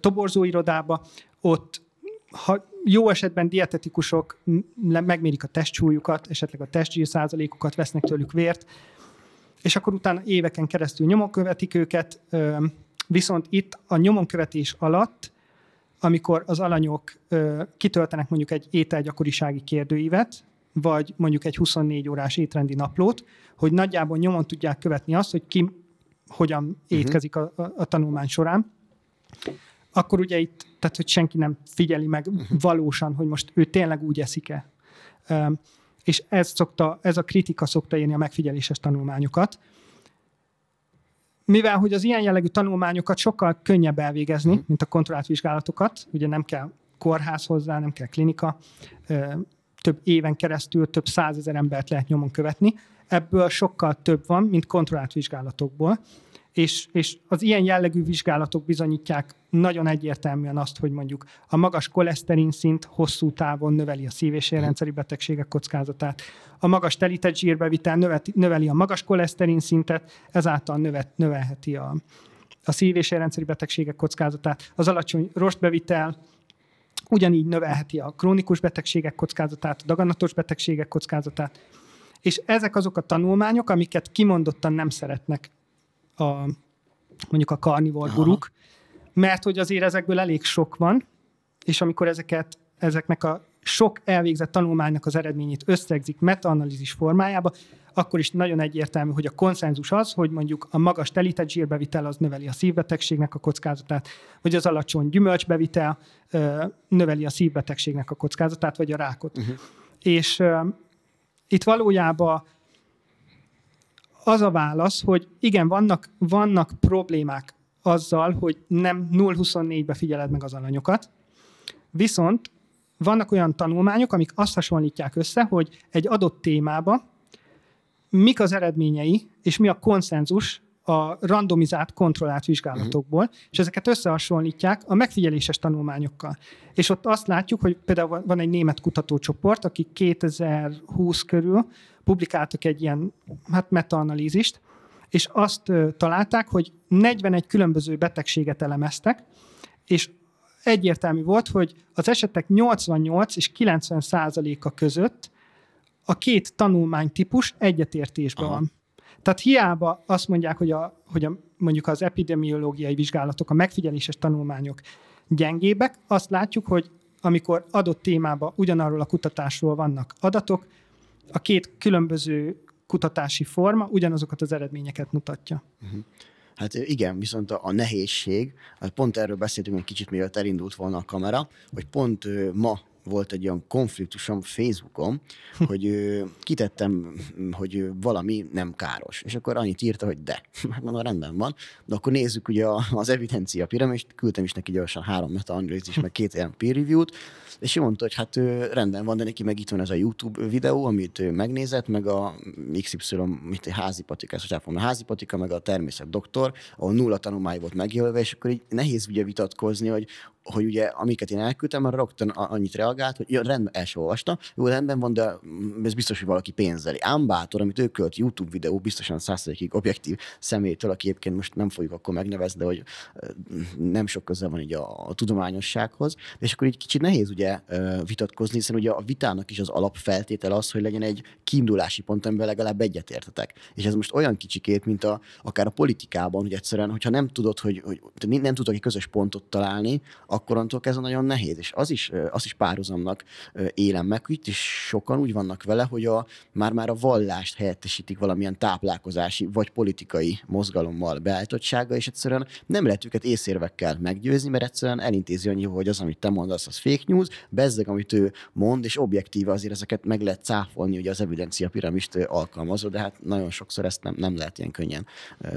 toborzóirodába, ott ha jó esetben dietetikusok megmérik a testcsúlyukat, esetleg a testzsír százalékukat, vesznek tőlük vért, és akkor utána éveken keresztül nyomon követik őket, viszont itt a nyomon követés alatt amikor az alanyok ö, kitöltenek mondjuk egy ételgyakorisági kérdőívet, vagy mondjuk egy 24 órás étrendi naplót, hogy nagyjából nyomon tudják követni azt, hogy ki hogyan mhm. étkezik a, a, a tanulmány során, akkor ugye itt, tehát hogy senki nem figyeli meg mhm. valósan, hogy most ő tényleg úgy eszik-e. És ez, szokta, ez a kritika szokta érni a megfigyeléses tanulmányokat, mivel hogy az ilyen jellegű tanulmányokat sokkal könnyebb elvégezni, mhm. mint a kontrollált vizsgálatokat, ugye nem kell kórház hozzá, nem kell klinika, több éven keresztül több százezer embert lehet nyomon követni, ebből sokkal több van, mint kontrollált vizsgálatokból, és, és az ilyen jellegű vizsgálatok bizonyítják nagyon egyértelműen azt, hogy mondjuk a magas koleszterin szint hosszú távon növeli a szív- és mhm. érrendszeri betegségek kockázatát, a magas telített zsírbevitel növeti, növeli a magas koleszterin szintet, ezáltal növet, növelheti a, a szív- és érrendszeri betegségek kockázatát. Az alacsony rostbevitel ugyanígy növelheti a krónikus betegségek kockázatát, a daganatos betegségek kockázatát. És ezek azok a tanulmányok, amiket kimondottan nem szeretnek a, mondjuk a karnivor guruk, mert hogy azért ezekből elég sok van, és amikor ezeket, ezeknek a sok elvégzett tanulmánynak az eredményét összegzik metaanalízis formájába, akkor is nagyon egyértelmű, hogy a konszenzus az, hogy mondjuk a magas telített zsírbevitel az növeli a szívbetegségnek a kockázatát, vagy az alacsony gyümölcsbevitel növeli a szívbetegségnek a kockázatát, vagy a rákot. Uh-huh. És uh, itt valójában az a válasz, hogy igen, vannak, vannak problémák azzal, hogy nem 0-24-be figyeled meg az alanyokat, viszont vannak olyan tanulmányok, amik azt hasonlítják össze, hogy egy adott témába mik az eredményei, és mi a konszenzus a randomizált, kontrollált vizsgálatokból, mhm. és ezeket összehasonlítják a megfigyeléses tanulmányokkal. És ott azt látjuk, hogy például van egy német kutatócsoport, aki 2020 körül publikáltak egy ilyen hát metaanalízist, és azt találták, hogy 41 különböző betegséget elemeztek, és egyértelmű volt, hogy az esetek 88 és 90 százaléka között a két tanulmánytípus egyetértésben Aha. van. Tehát hiába azt mondják, hogy, a, hogy a, mondjuk az epidemiológiai vizsgálatok, a megfigyeléses tanulmányok gyengébek, azt látjuk, hogy amikor adott témában ugyanarról a kutatásról vannak adatok, a két különböző kutatási forma ugyanazokat az eredményeket mutatja. Uh-huh. Hát igen, viszont a, nehézség, hát pont erről beszéltünk egy kicsit, mielőtt elindult volna a kamera, hogy pont ma volt egy olyan konfliktusom Facebookon, hm. hogy ö, kitettem, hogy valami nem káros. És akkor annyit írta, hogy de. Hát mondom, rendben van. De akkor nézzük ugye az evidencia piramist, küldtem is neki gyorsan három meta is, meg két ilyen peer review-t, és ő mondta, hogy hát ö, rendben van, de neki meg itt van ez a YouTube videó, amit ő megnézett, meg a XY, mit házi patika, ez a házi patika, meg a természet doktor, ahol nulla tanulmány volt megjelölve, és akkor így nehéz ugye vitatkozni, hogy hogy ugye, amiket én elküldtem, arra rögtön annyit reagált, hogy ja, rendben, el sem olvasta, jó, rendben van, de mm, ez biztos, hogy valaki pénzeli. Ám bátor, amit ő költ YouTube videó, biztosan százszerzékig objektív személytől, aki egyébként most nem fogjuk akkor megnevezni, de hogy mm, nem sok köze van így a, a tudományossághoz. És akkor így kicsit nehéz ugye vitatkozni, hiszen ugye a vitának is az alapfeltétel az, hogy legyen egy kiindulási pont, amiben legalább egyetértetek. És ez most olyan kicsikét, mint a, akár a politikában, hogy egyszerűen, hogyha nem tudod, hogy, hogy nem tudok egy közös pontot találni, akkorantól ez nagyon nehéz, és az is, az is párhuzamnak élem meg. Itt is sokan úgy vannak vele, hogy a, már-már a vallást helyettesítik valamilyen táplálkozási vagy politikai mozgalommal beállítottsága, és egyszerűen nem lehet őket észérvekkel meggyőzni, mert egyszerűen elintézi annyi, hogy az, amit te mondasz, az fake news, bezzeg, amit ő mond, és objektíve azért ezeket meg lehet cáfolni, hogy az evidencia piramist alkalmazva, de hát nagyon sokszor ezt nem, nem lehet ilyen könnyen ö,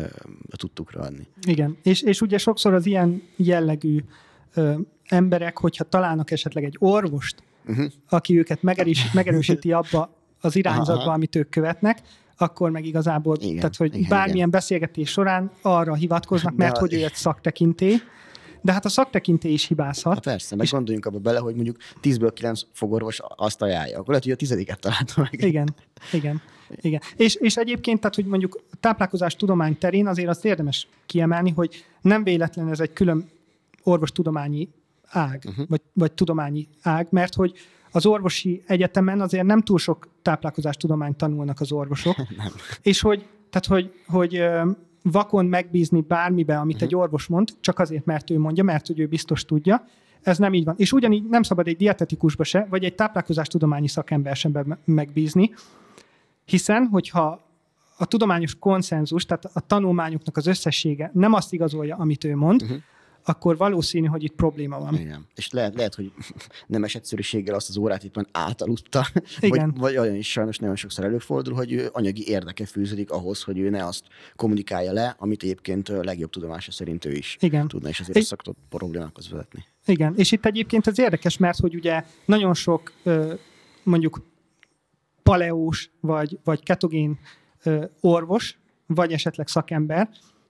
tudtuk adni. Igen, és, és ugye sokszor az ilyen jellegű ö, emberek, hogyha találnak esetleg egy orvost, uh-huh. aki őket megerős, megerősíti abba az irányzatba, Aha. amit ők követnek, akkor meg igazából, igen, tehát hogy igen, bármilyen igen. beszélgetés során arra hivatkoznak, mert De hogy ő egy szaktekinté, de hát a szaktekintély is hibázhat. Ha hát persze, meg gondoljunk abba bele, hogy mondjuk 10-ből 9 fogorvos azt ajánlja. Akkor lehet, hogy a tizediket találta meg. Igen, igen. igen. És, és egyébként, tehát hogy mondjuk táplálkozás tudomány terén azért azt érdemes kiemelni, hogy nem véletlen ez egy külön orvostudományi ág, uh-huh. vagy, vagy tudományi ág, mert hogy az orvosi egyetemen azért nem túl sok táplálkozástudományt tanulnak az orvosok, nem. és hogy, tehát hogy, hogy vakon megbízni bármibe, amit uh-huh. egy orvos mond, csak azért, mert ő mondja, mert hogy ő biztos tudja, ez nem így van. És ugyanígy nem szabad egy dietetikusba se, vagy egy táplálkozástudományi szakember sem megbízni, hiszen, hogyha a tudományos konszenzus, tehát a tanulmányoknak az összessége nem azt igazolja, amit ő mond, uh-huh akkor valószínű, hogy itt probléma van. Igen. És lehet, lehet hogy nem egyszerűséggel azt az órát itt van átaludta, Igen. Vagy, vagy olyan is sajnos nagyon sokszor előfordul, hogy ő anyagi érdeke fűződik ahhoz, hogy ő ne azt kommunikálja le, amit egyébként legjobb tudomása szerint ő is Igen. tudna, és azért szoktott problémákhoz vezetni. Igen, és itt egyébként az érdekes, mert hogy ugye nagyon sok mondjuk paleós vagy, vagy ketogén orvos, vagy esetleg szakember,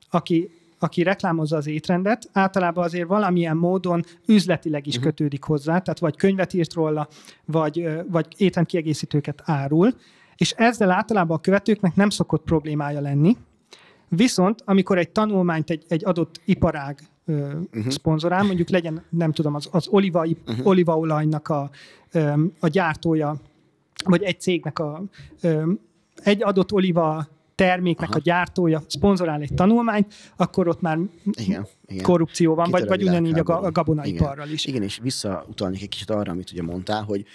aki aki reklámozza az étrendet, általában azért valamilyen módon üzletileg is mhm. kötődik hozzá, tehát vagy könyvet írt róla, vagy, vagy étrendkiegészítőket árul, és ezzel általában a követőknek nem szokott problémája lenni, Viszont, amikor egy tanulmányt egy, egy adott iparág uh-huh. szponzorál, mondjuk legyen, nem tudom, az, az oliva, uh-huh. Mhm. olivaolajnak a, a gyártója, vagy egy cégnek a, egy adott oliva terméknek Aha. a gyártója szponzorál egy tanulmányt, akkor ott már igen, igen. korrupció van, vagy, vagy ugyanígy a, a gabonaiparral is. Igen, és visszautalnék egy kicsit arra, amit ugye mondtál, hogy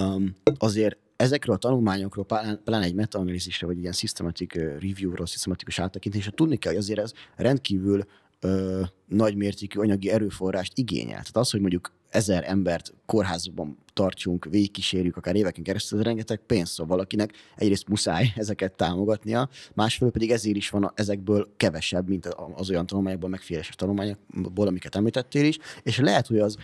um, azért ezekről a tanulmányokról, pláne egy metaanalízisre, vagy ilyen systematic review-ról, szisztematikus áttekintésre tudni kell, hogy azért ez rendkívül ö, nagymértékű anyagi erőforrást igényel. Tehát az, hogy mondjuk ezer embert kórházban tartjunk, végigkísérjük akár éveken keresztül, ez rengeteg pénz, szóval valakinek egyrészt muszáj ezeket támogatnia, másfelől pedig ezért is van ezekből kevesebb, mint az olyan tanulmányokból, megféleses tanulmányokból, amiket említettél is, és lehet, hogy az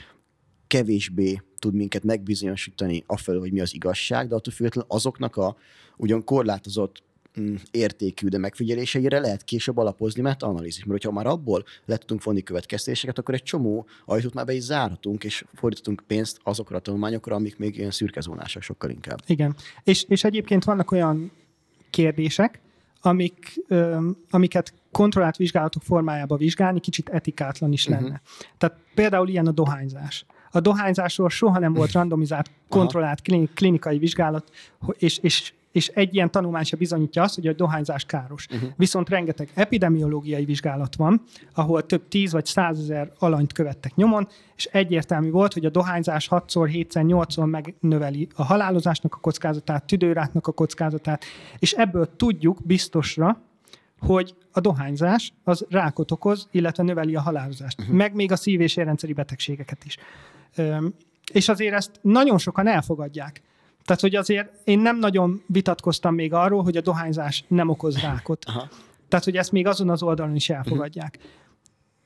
kevésbé tud minket megbizonyosítani afelől, hogy mi az igazság, de attól függetlenül azoknak a ugyan korlátozott Mm, értékű, de megfigyeléseire lehet később alapozni mert analízis. Mert ha már abból le tudunk vonni következtéseket, akkor egy csomó ajtót már be is zárhatunk, és fordítunk pénzt azokra a tanulmányokra, amik még ilyen szürkezónásak sokkal inkább. Igen. És, és egyébként vannak olyan kérdések, amik, öm, amiket kontrollált vizsgálatok formájába vizsgálni kicsit etikátlan is lenne. Uh-huh. Tehát például ilyen a dohányzás. A dohányzásról soha nem volt randomizált, kontrollált klinikai vizsgálat, és, és és egy ilyen tanulmány se bizonyítja azt, hogy a dohányzás káros. Uh-huh. Viszont rengeteg epidemiológiai vizsgálat van, ahol több tíz vagy százezer alanyt követtek nyomon, és egyértelmű volt, hogy a dohányzás 6-szor, 7-szer, 8-szor megnöveli a halálozásnak a kockázatát, tüdőrátnak a kockázatát, és ebből tudjuk biztosra, hogy a dohányzás az rákot okoz, illetve növeli a halálozást, uh-huh. meg még a szív- és érrendszeri betegségeket is. Üm, és azért ezt nagyon sokan elfogadják. Tehát, hogy azért én nem nagyon vitatkoztam még arról, hogy a dohányzás nem okoz rákot. Aha. Tehát, hogy ezt még azon az oldalon is elfogadják. Uh-huh.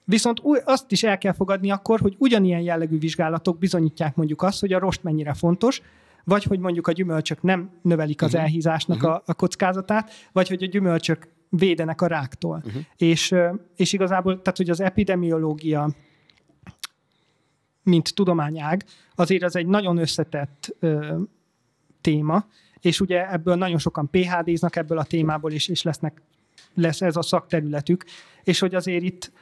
Viszont azt is el kell fogadni akkor, hogy ugyanilyen jellegű vizsgálatok bizonyítják mondjuk azt, hogy a rost mennyire fontos, vagy hogy mondjuk a gyümölcsök nem növelik az uh-huh. elhízásnak uh-huh. a, mhm. a kockázatát, vagy hogy a gyümölcsök védenek a ráktól. Uh-huh. És, és igazából, tehát hogy az epidemiológia, mint tudományág, azért az egy nagyon összetett téma, és ugye ebből nagyon sokan PHD-znak ebből a témából, és, és lesznek, lesz ez a szakterületük, és hogy azért itt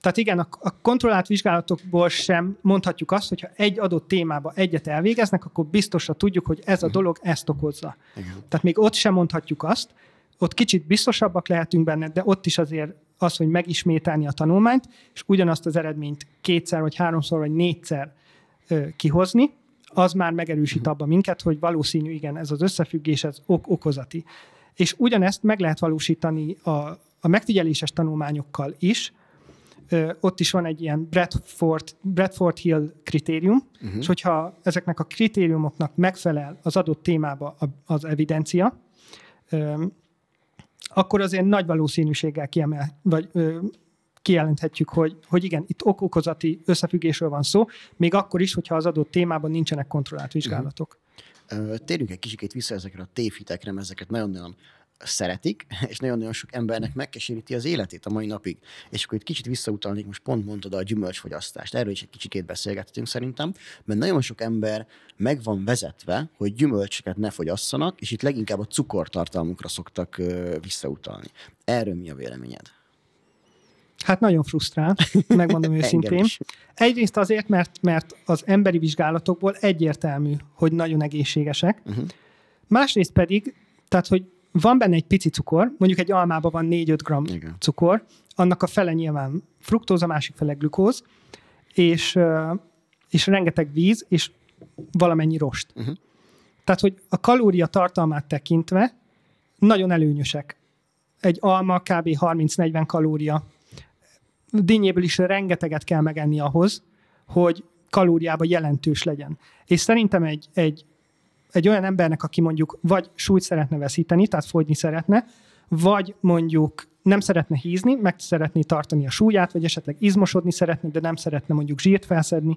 tehát igen, a, a kontrollált vizsgálatokból sem mondhatjuk azt, hogyha egy adott témába egyet elvégeznek, akkor biztosra tudjuk, hogy ez a mhm. dolog ezt okozza. Igen. Tehát még ott sem mondhatjuk azt, ott kicsit biztosabbak lehetünk benne, de ott is azért az, hogy megismételni a tanulmányt, és ugyanazt az eredményt kétszer, vagy háromszor, vagy négyszer ö, kihozni, az már megerősít mhm. abban minket, hogy valószínű, igen, ez az összefüggés, ez ok okozati. És ugyanezt meg lehet valósítani a, a megfigyeléses tanulmányokkal is, ott is van egy ilyen Bradford, Bradford Hill kritérium, uh-huh. és hogyha ezeknek a kritériumoknak megfelel az adott témába az evidencia, akkor azért nagy valószínűséggel kiemel, vagy ö, kijelenthetjük, hogy, hogy igen, itt ok összefüggésről van szó, még akkor is, hogyha az adott témában nincsenek kontrollált vizsgálatok. Mhm. Térjünk egy kicsit vissza ezekre a tévhitekre, mert ezeket nagyon-nagyon szeretik, és nagyon-nagyon sok embernek megkeseríti az életét a mai napig. És akkor itt kicsit visszautalnék, most pont mondtad a gyümölcsfogyasztást, erről is egy kicsikét beszélgethetünk szerintem, mert nagyon sok ember meg van vezetve, hogy gyümölcsöket ne fogyasszanak, és itt leginkább a cukortartalmukra szoktak visszautalni. Erről mi a véleményed? Hát nagyon frusztrál, megmondom őszintén. Egyrészt azért, mert, mert az emberi vizsgálatokból egyértelmű, hogy nagyon egészségesek. Uh-huh. Másrészt pedig, tehát, hogy van benne egy pici cukor, mondjuk egy almában van 4-5 gram Igen. cukor, annak a fele nyilván fruktóz, a másik fele glükóz, és, és rengeteg víz, és valamennyi rost. Uh-huh. Tehát, hogy a kalória tartalmát tekintve nagyon előnyösek. Egy alma kb. 30-40 kalória dinnyéből is rengeteget kell megenni ahhoz, hogy kalóriába jelentős legyen. És szerintem egy, egy, egy olyan embernek, aki mondjuk vagy súlyt szeretne veszíteni, tehát fogyni szeretne, vagy mondjuk nem szeretne hízni, meg szeretné tartani a súlyát, vagy esetleg izmosodni szeretne, de nem szeretne mondjuk zsírt felszedni,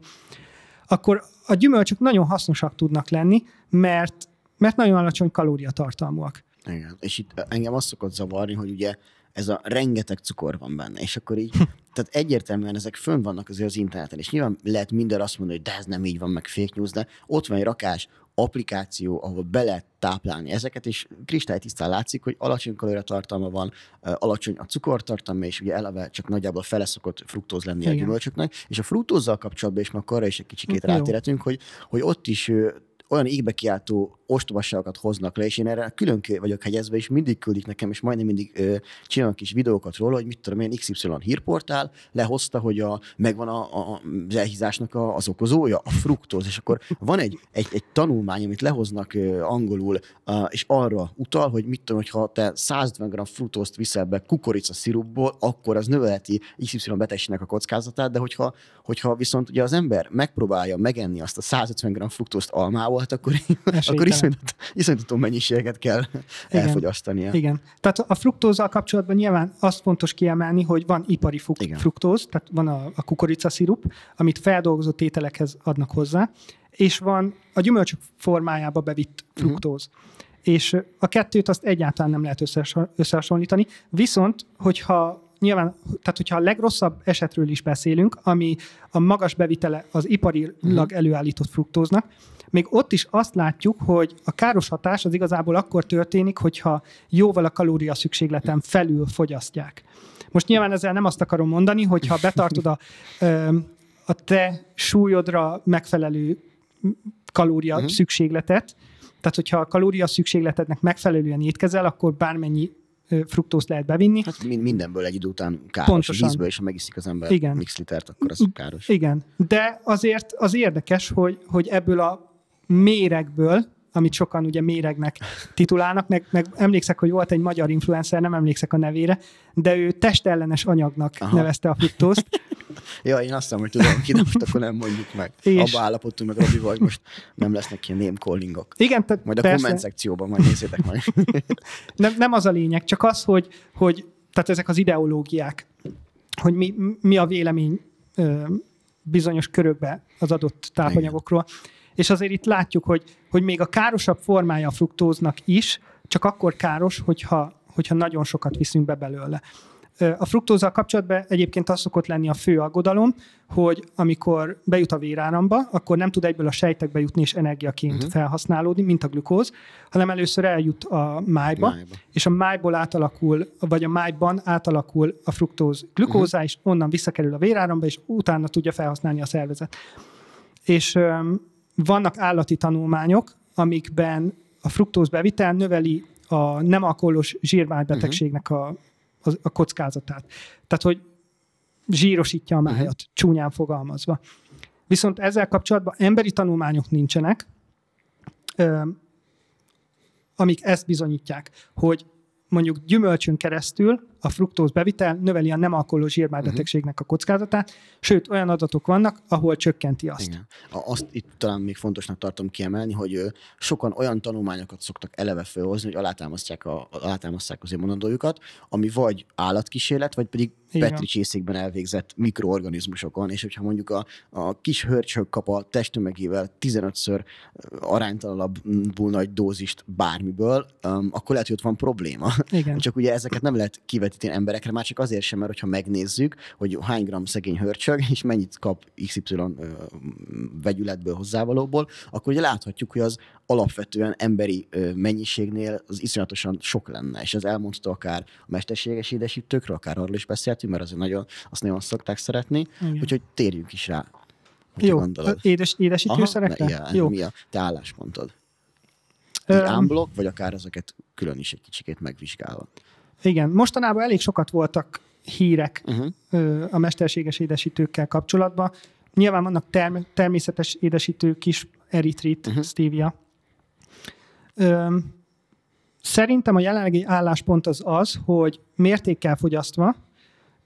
akkor a gyümölcsök nagyon hasznosak tudnak lenni, mert, mert nagyon alacsony kalóriatartalmúak. Igen, és itt engem azt szokott zavarni, hogy ugye ez a rengeteg cukor van benne, és akkor így tehát egyértelműen ezek fönn vannak azért az interneten, és nyilván lehet minden azt mondani, hogy de ez nem így van, meg fake news, de ott van egy rakás applikáció, ahol be lehet táplálni ezeket, és kristálytisztán látszik, hogy alacsony kalóriatartalma van, alacsony a cukortartalma, és ugye eleve csak nagyjából fele szokott fruktóz lenni Igen. a gyümölcsöknek, és a fruktózzal kapcsolatban, és már arra is egy kicsikét rátérhetünk, hogy, hogy ott is olyan égbe kiáltó ostobasságokat hoznak le, és én erre külön vagyok hegyezve, és mindig küldik nekem, és majdnem mindig ö, csinálnak kis videókat róla, hogy mit tudom én, XY hírportál lehozta, hogy a, megvan a, a, az elhízásnak a, az okozója, a fruktóz, és akkor van egy, egy, egy tanulmány, amit lehoznak ö, angolul, a, és arra utal, hogy mit tudom, ha te 150 g fruktózt viszel be kukorica szirupból, akkor az növeleti XY betegségnek a kockázatát, de hogyha, hogyha viszont ugye az ember megpróbálja megenni azt a 150 g fruktózt almával, volt, akkor, akkor iszonyat, iszonyató mennyiséget kell Igen. elfogyasztania. Igen. Tehát a fruktózzal kapcsolatban nyilván azt fontos kiemelni, hogy van ipari fruktóz, tehát van a, a kukoricaszirup, amit feldolgozott ételekhez adnak hozzá, és van a gyümölcsök formájába bevitt mhm. fruktóz. Uh-huh. És a kettőt azt egyáltalán nem lehet összehasonlítani. Viszont, hogyha nyilván, tehát hogyha a legrosszabb esetről is beszélünk, ami a magas bevitele az iparilag mhm. előállított fruktóznak, még ott is azt látjuk, hogy a káros hatás az igazából akkor történik, hogyha jóval a kalória szükségleten felül fogyasztják. Most nyilván ezzel nem azt akarom mondani, hogy ha betartod a, a te súlyodra megfelelő kalória uh-huh. szükségletet, tehát hogyha a kalória szükségletednek megfelelően étkezel, akkor bármennyi fruktózt lehet bevinni. Hát mindenből egy idő után káros. Pontosan. A vízből is, ha megiszik az ember Igen. mix litert, akkor az káros. Igen, de azért az érdekes, hogy, hogy ebből a méregből, amit sokan ugye méregnek titulálnak, meg, meg emlékszek, hogy volt egy magyar influencer, nem emlékszek a nevére, de ő testellenes anyagnak Aha. nevezte a fruktózt, ja, én azt hiszem, hogy tudom ki, nem, akkor nem mondjuk meg. És... Abba állapodtunk meg, Robi, vagy most nem lesznek ilyen némkollingok. Igen, tehát Majd a persze. komment szekcióban majd nézzétek meg. nem, nem az a lényeg, csak az, hogy, hogy tehát ezek az ideológiák, hogy mi, mi a vélemény bizonyos körökbe az adott tápanyagokról. Igen. És azért itt látjuk, hogy, hogy még a károsabb formája a fruktóznak is, csak akkor káros, hogyha, hogyha nagyon sokat viszünk be belőle. A fruktózzal kapcsolatban egyébként az szokott lenni a fő aggodalom, hogy amikor bejut a véráramba, akkor nem tud egyből a sejtekbe jutni és energiaként uh-huh. felhasználódni, mint a glükóz, hanem először eljut a májba, májba, és a májból átalakul, vagy a májban átalakul a fruktóz glükózá, uh-huh. és onnan visszakerül a véráramba, és utána tudja felhasználni a szervezet. És um, vannak állati tanulmányok, amikben a fruktóz bevitel növeli a nem alkoholos zsírmájbetegségnek mhm. a az, a kockázatát. Tehát, hogy zsírosítja a mhm. májat, uh-huh. csúnyán fogalmazva. Viszont ezzel kapcsolatban emberi tanulmányok nincsenek, amik ezt bizonyítják, hogy mondjuk gyümölcsön keresztül a fruktóz bevitel növeli a nem alkoholos zsírmárbetegségnek a kockázatát, sőt, olyan adatok vannak, ahol csökkenti azt. Igen. Azt itt talán még fontosnak tartom kiemelni, hogy sokan olyan tanulmányokat szoktak eleve felhozni, hogy alátámasztják, a, alátámasztják az mondandójukat, ami vagy állatkísérlet, vagy pedig petri csészékben elvégzett mikroorganizmusokon, és hogyha mondjuk a, a kis hörcsög kap a testtömegével 15-ször aránytalanabbul nagy dózist bármiből, um, akkor lehet, hogy ott van probléma. Igen. Csak ugye ezeket nem lehet kivet, ilyen emberekre, már csak azért sem, mert hogyha megnézzük, hogy hány gram szegény hörcsög, és mennyit kap XY vegyületből, hozzávalóból, akkor ugye láthatjuk, hogy az alapvetően emberi mennyiségnél az iszonyatosan sok lenne, és ez elmondta akár a mesterséges édesítőkről, akár arról is beszéltünk, mert azért nagyon, azt nagyon szokták szeretni, Igen. úgyhogy térjünk is rá. Jó, édes, édesítőszerekre? Igen, Jó. mi a te álláspontod? Um, ámblok, vagy akár ezeket külön is egy kicsikét megvizsgálva. Igen, mostanában elég sokat voltak hírek uh-huh. a mesterséges édesítőkkel kapcsolatban. Nyilván vannak term- természetes édesítők is, eritrit, uh-huh. stevia. szerintem a jelenlegi álláspont az az, hogy mértékkel fogyasztva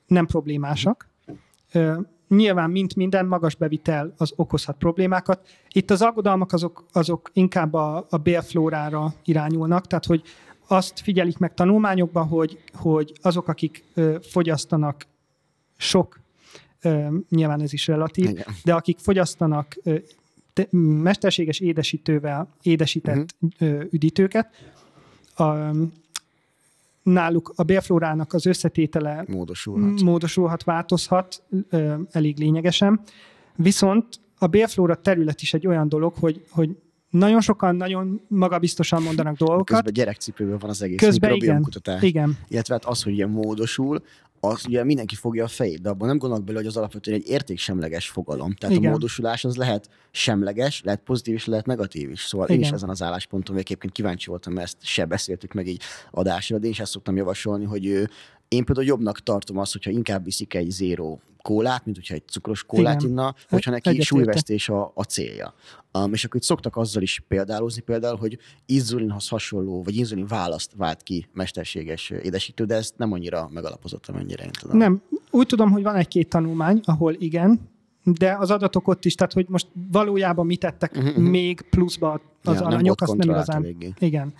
nem problémásak. Ö, nyilván, mint minden, magas bevitel az okozhat problémákat. Itt az aggodalmak azok, azok inkább a, a bélflórára irányulnak, tehát hogy azt figyelik meg tanulmányokban, hogy, hogy azok, akik fogyasztanak sok, nyilván ez is relatív, Igen. de akik fogyasztanak mesterséges édesítővel édesített uh-huh. üdítőket, a, náluk a bélflórának az összetétele módosulhat, módosulhat változhat elég lényegesen. Viszont a bélflóra terület is egy olyan dolog, hogy, hogy nagyon sokan nagyon magabiztosan mondanak dolgokat. Közben gyerekcipőben van az egész Közben mikrobiomkutatás. Igen. Illetve hát az, hogy ilyen módosul, az ugye mindenki fogja a fejét, de abban nem gondolok bele, hogy az alapvetően egy értéksemleges fogalom. Tehát Igen. a módosulás az lehet semleges, lehet pozitív és lehet negatív is. Szóval Igen. én is ezen az állásponton egyébként kíváncsi voltam, mert ezt se beszéltük meg így adásra, de én is ezt szoktam javasolni, hogy én például jobbnak tartom azt, hogyha inkább viszik egy zéró kólát, mint hogyha egy cukros kólát Igen. inna, hát hogyha neki Egyet súlyvesztés a, a célja. Um, és akkor itt szoktak azzal is példálozni például, hogy inzulinhoz hasonló, vagy inzulin választ vált ki mesterséges édesítő, de ezt nem annyira megalapozott, amennyire én tudom. Nem, úgy tudom, hogy van egy-két tanulmány, ahol igen, de az adatok ott is, tehát hogy most valójában mit tettek uh-huh. még pluszba az ja, aranyok, azt nem igazán, igen,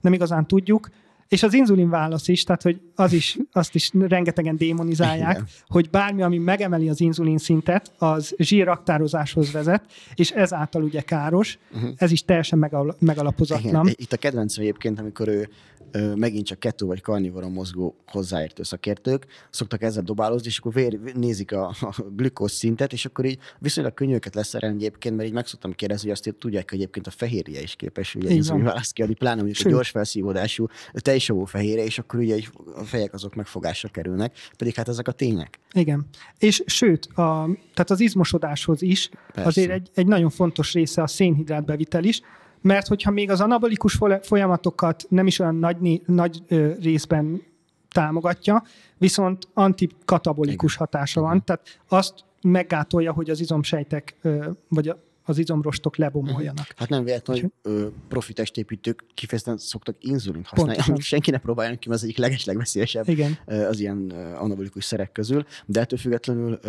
nem igazán tudjuk. És az inzulin válasz is, tehát hogy az is, azt is rengetegen démonizálják, Igen. hogy bármi, ami megemeli az inzulin szintet, az zsírraktározáshoz vezet, és ezáltal ugye káros, uh-huh. ez is teljesen megal- megalapozatlan. Igen. Itt a kedvencem egyébként, amikor ő ö, megint csak kettő vagy karnivoron mozgó hozzáértő szakértők szoktak ezzel dobálózni, és akkor vér, nézik a, a glükóz szintet, és akkor így viszonylag könnyű őket erre egyébként, mert így meg szoktam kérdezni, hogy azt tudják, hogy egyébként a fehérje is képes ugye, inzulin választ kiadni, pláne mondjuk a gyors felszívódású, te egy és és akkor ugye a fejek azok megfogásra kerülnek, pedig hát ezek a tények. Igen. És sőt, a, tehát az izmosodáshoz is Persze. azért egy, egy nagyon fontos része a szénhidrát bevitel is, mert hogyha még az anabolikus folyamatokat nem is olyan nagy, nagy ö, részben támogatja, viszont antikatabolikus Igen. hatása van, tehát azt meggátolja, hogy az izomsejtek, ö, vagy a az izomrostok lebomoljanak. Hát nem véletlen, hogy ö, profi testépítők kifejezetten szoktak inzulint használni, Pontosan. amit senki ne próbáljon ki, mert az egyik legeslegveszélyesebb Igen. az ilyen anabolikus szerek közül, de ettől függetlenül ö,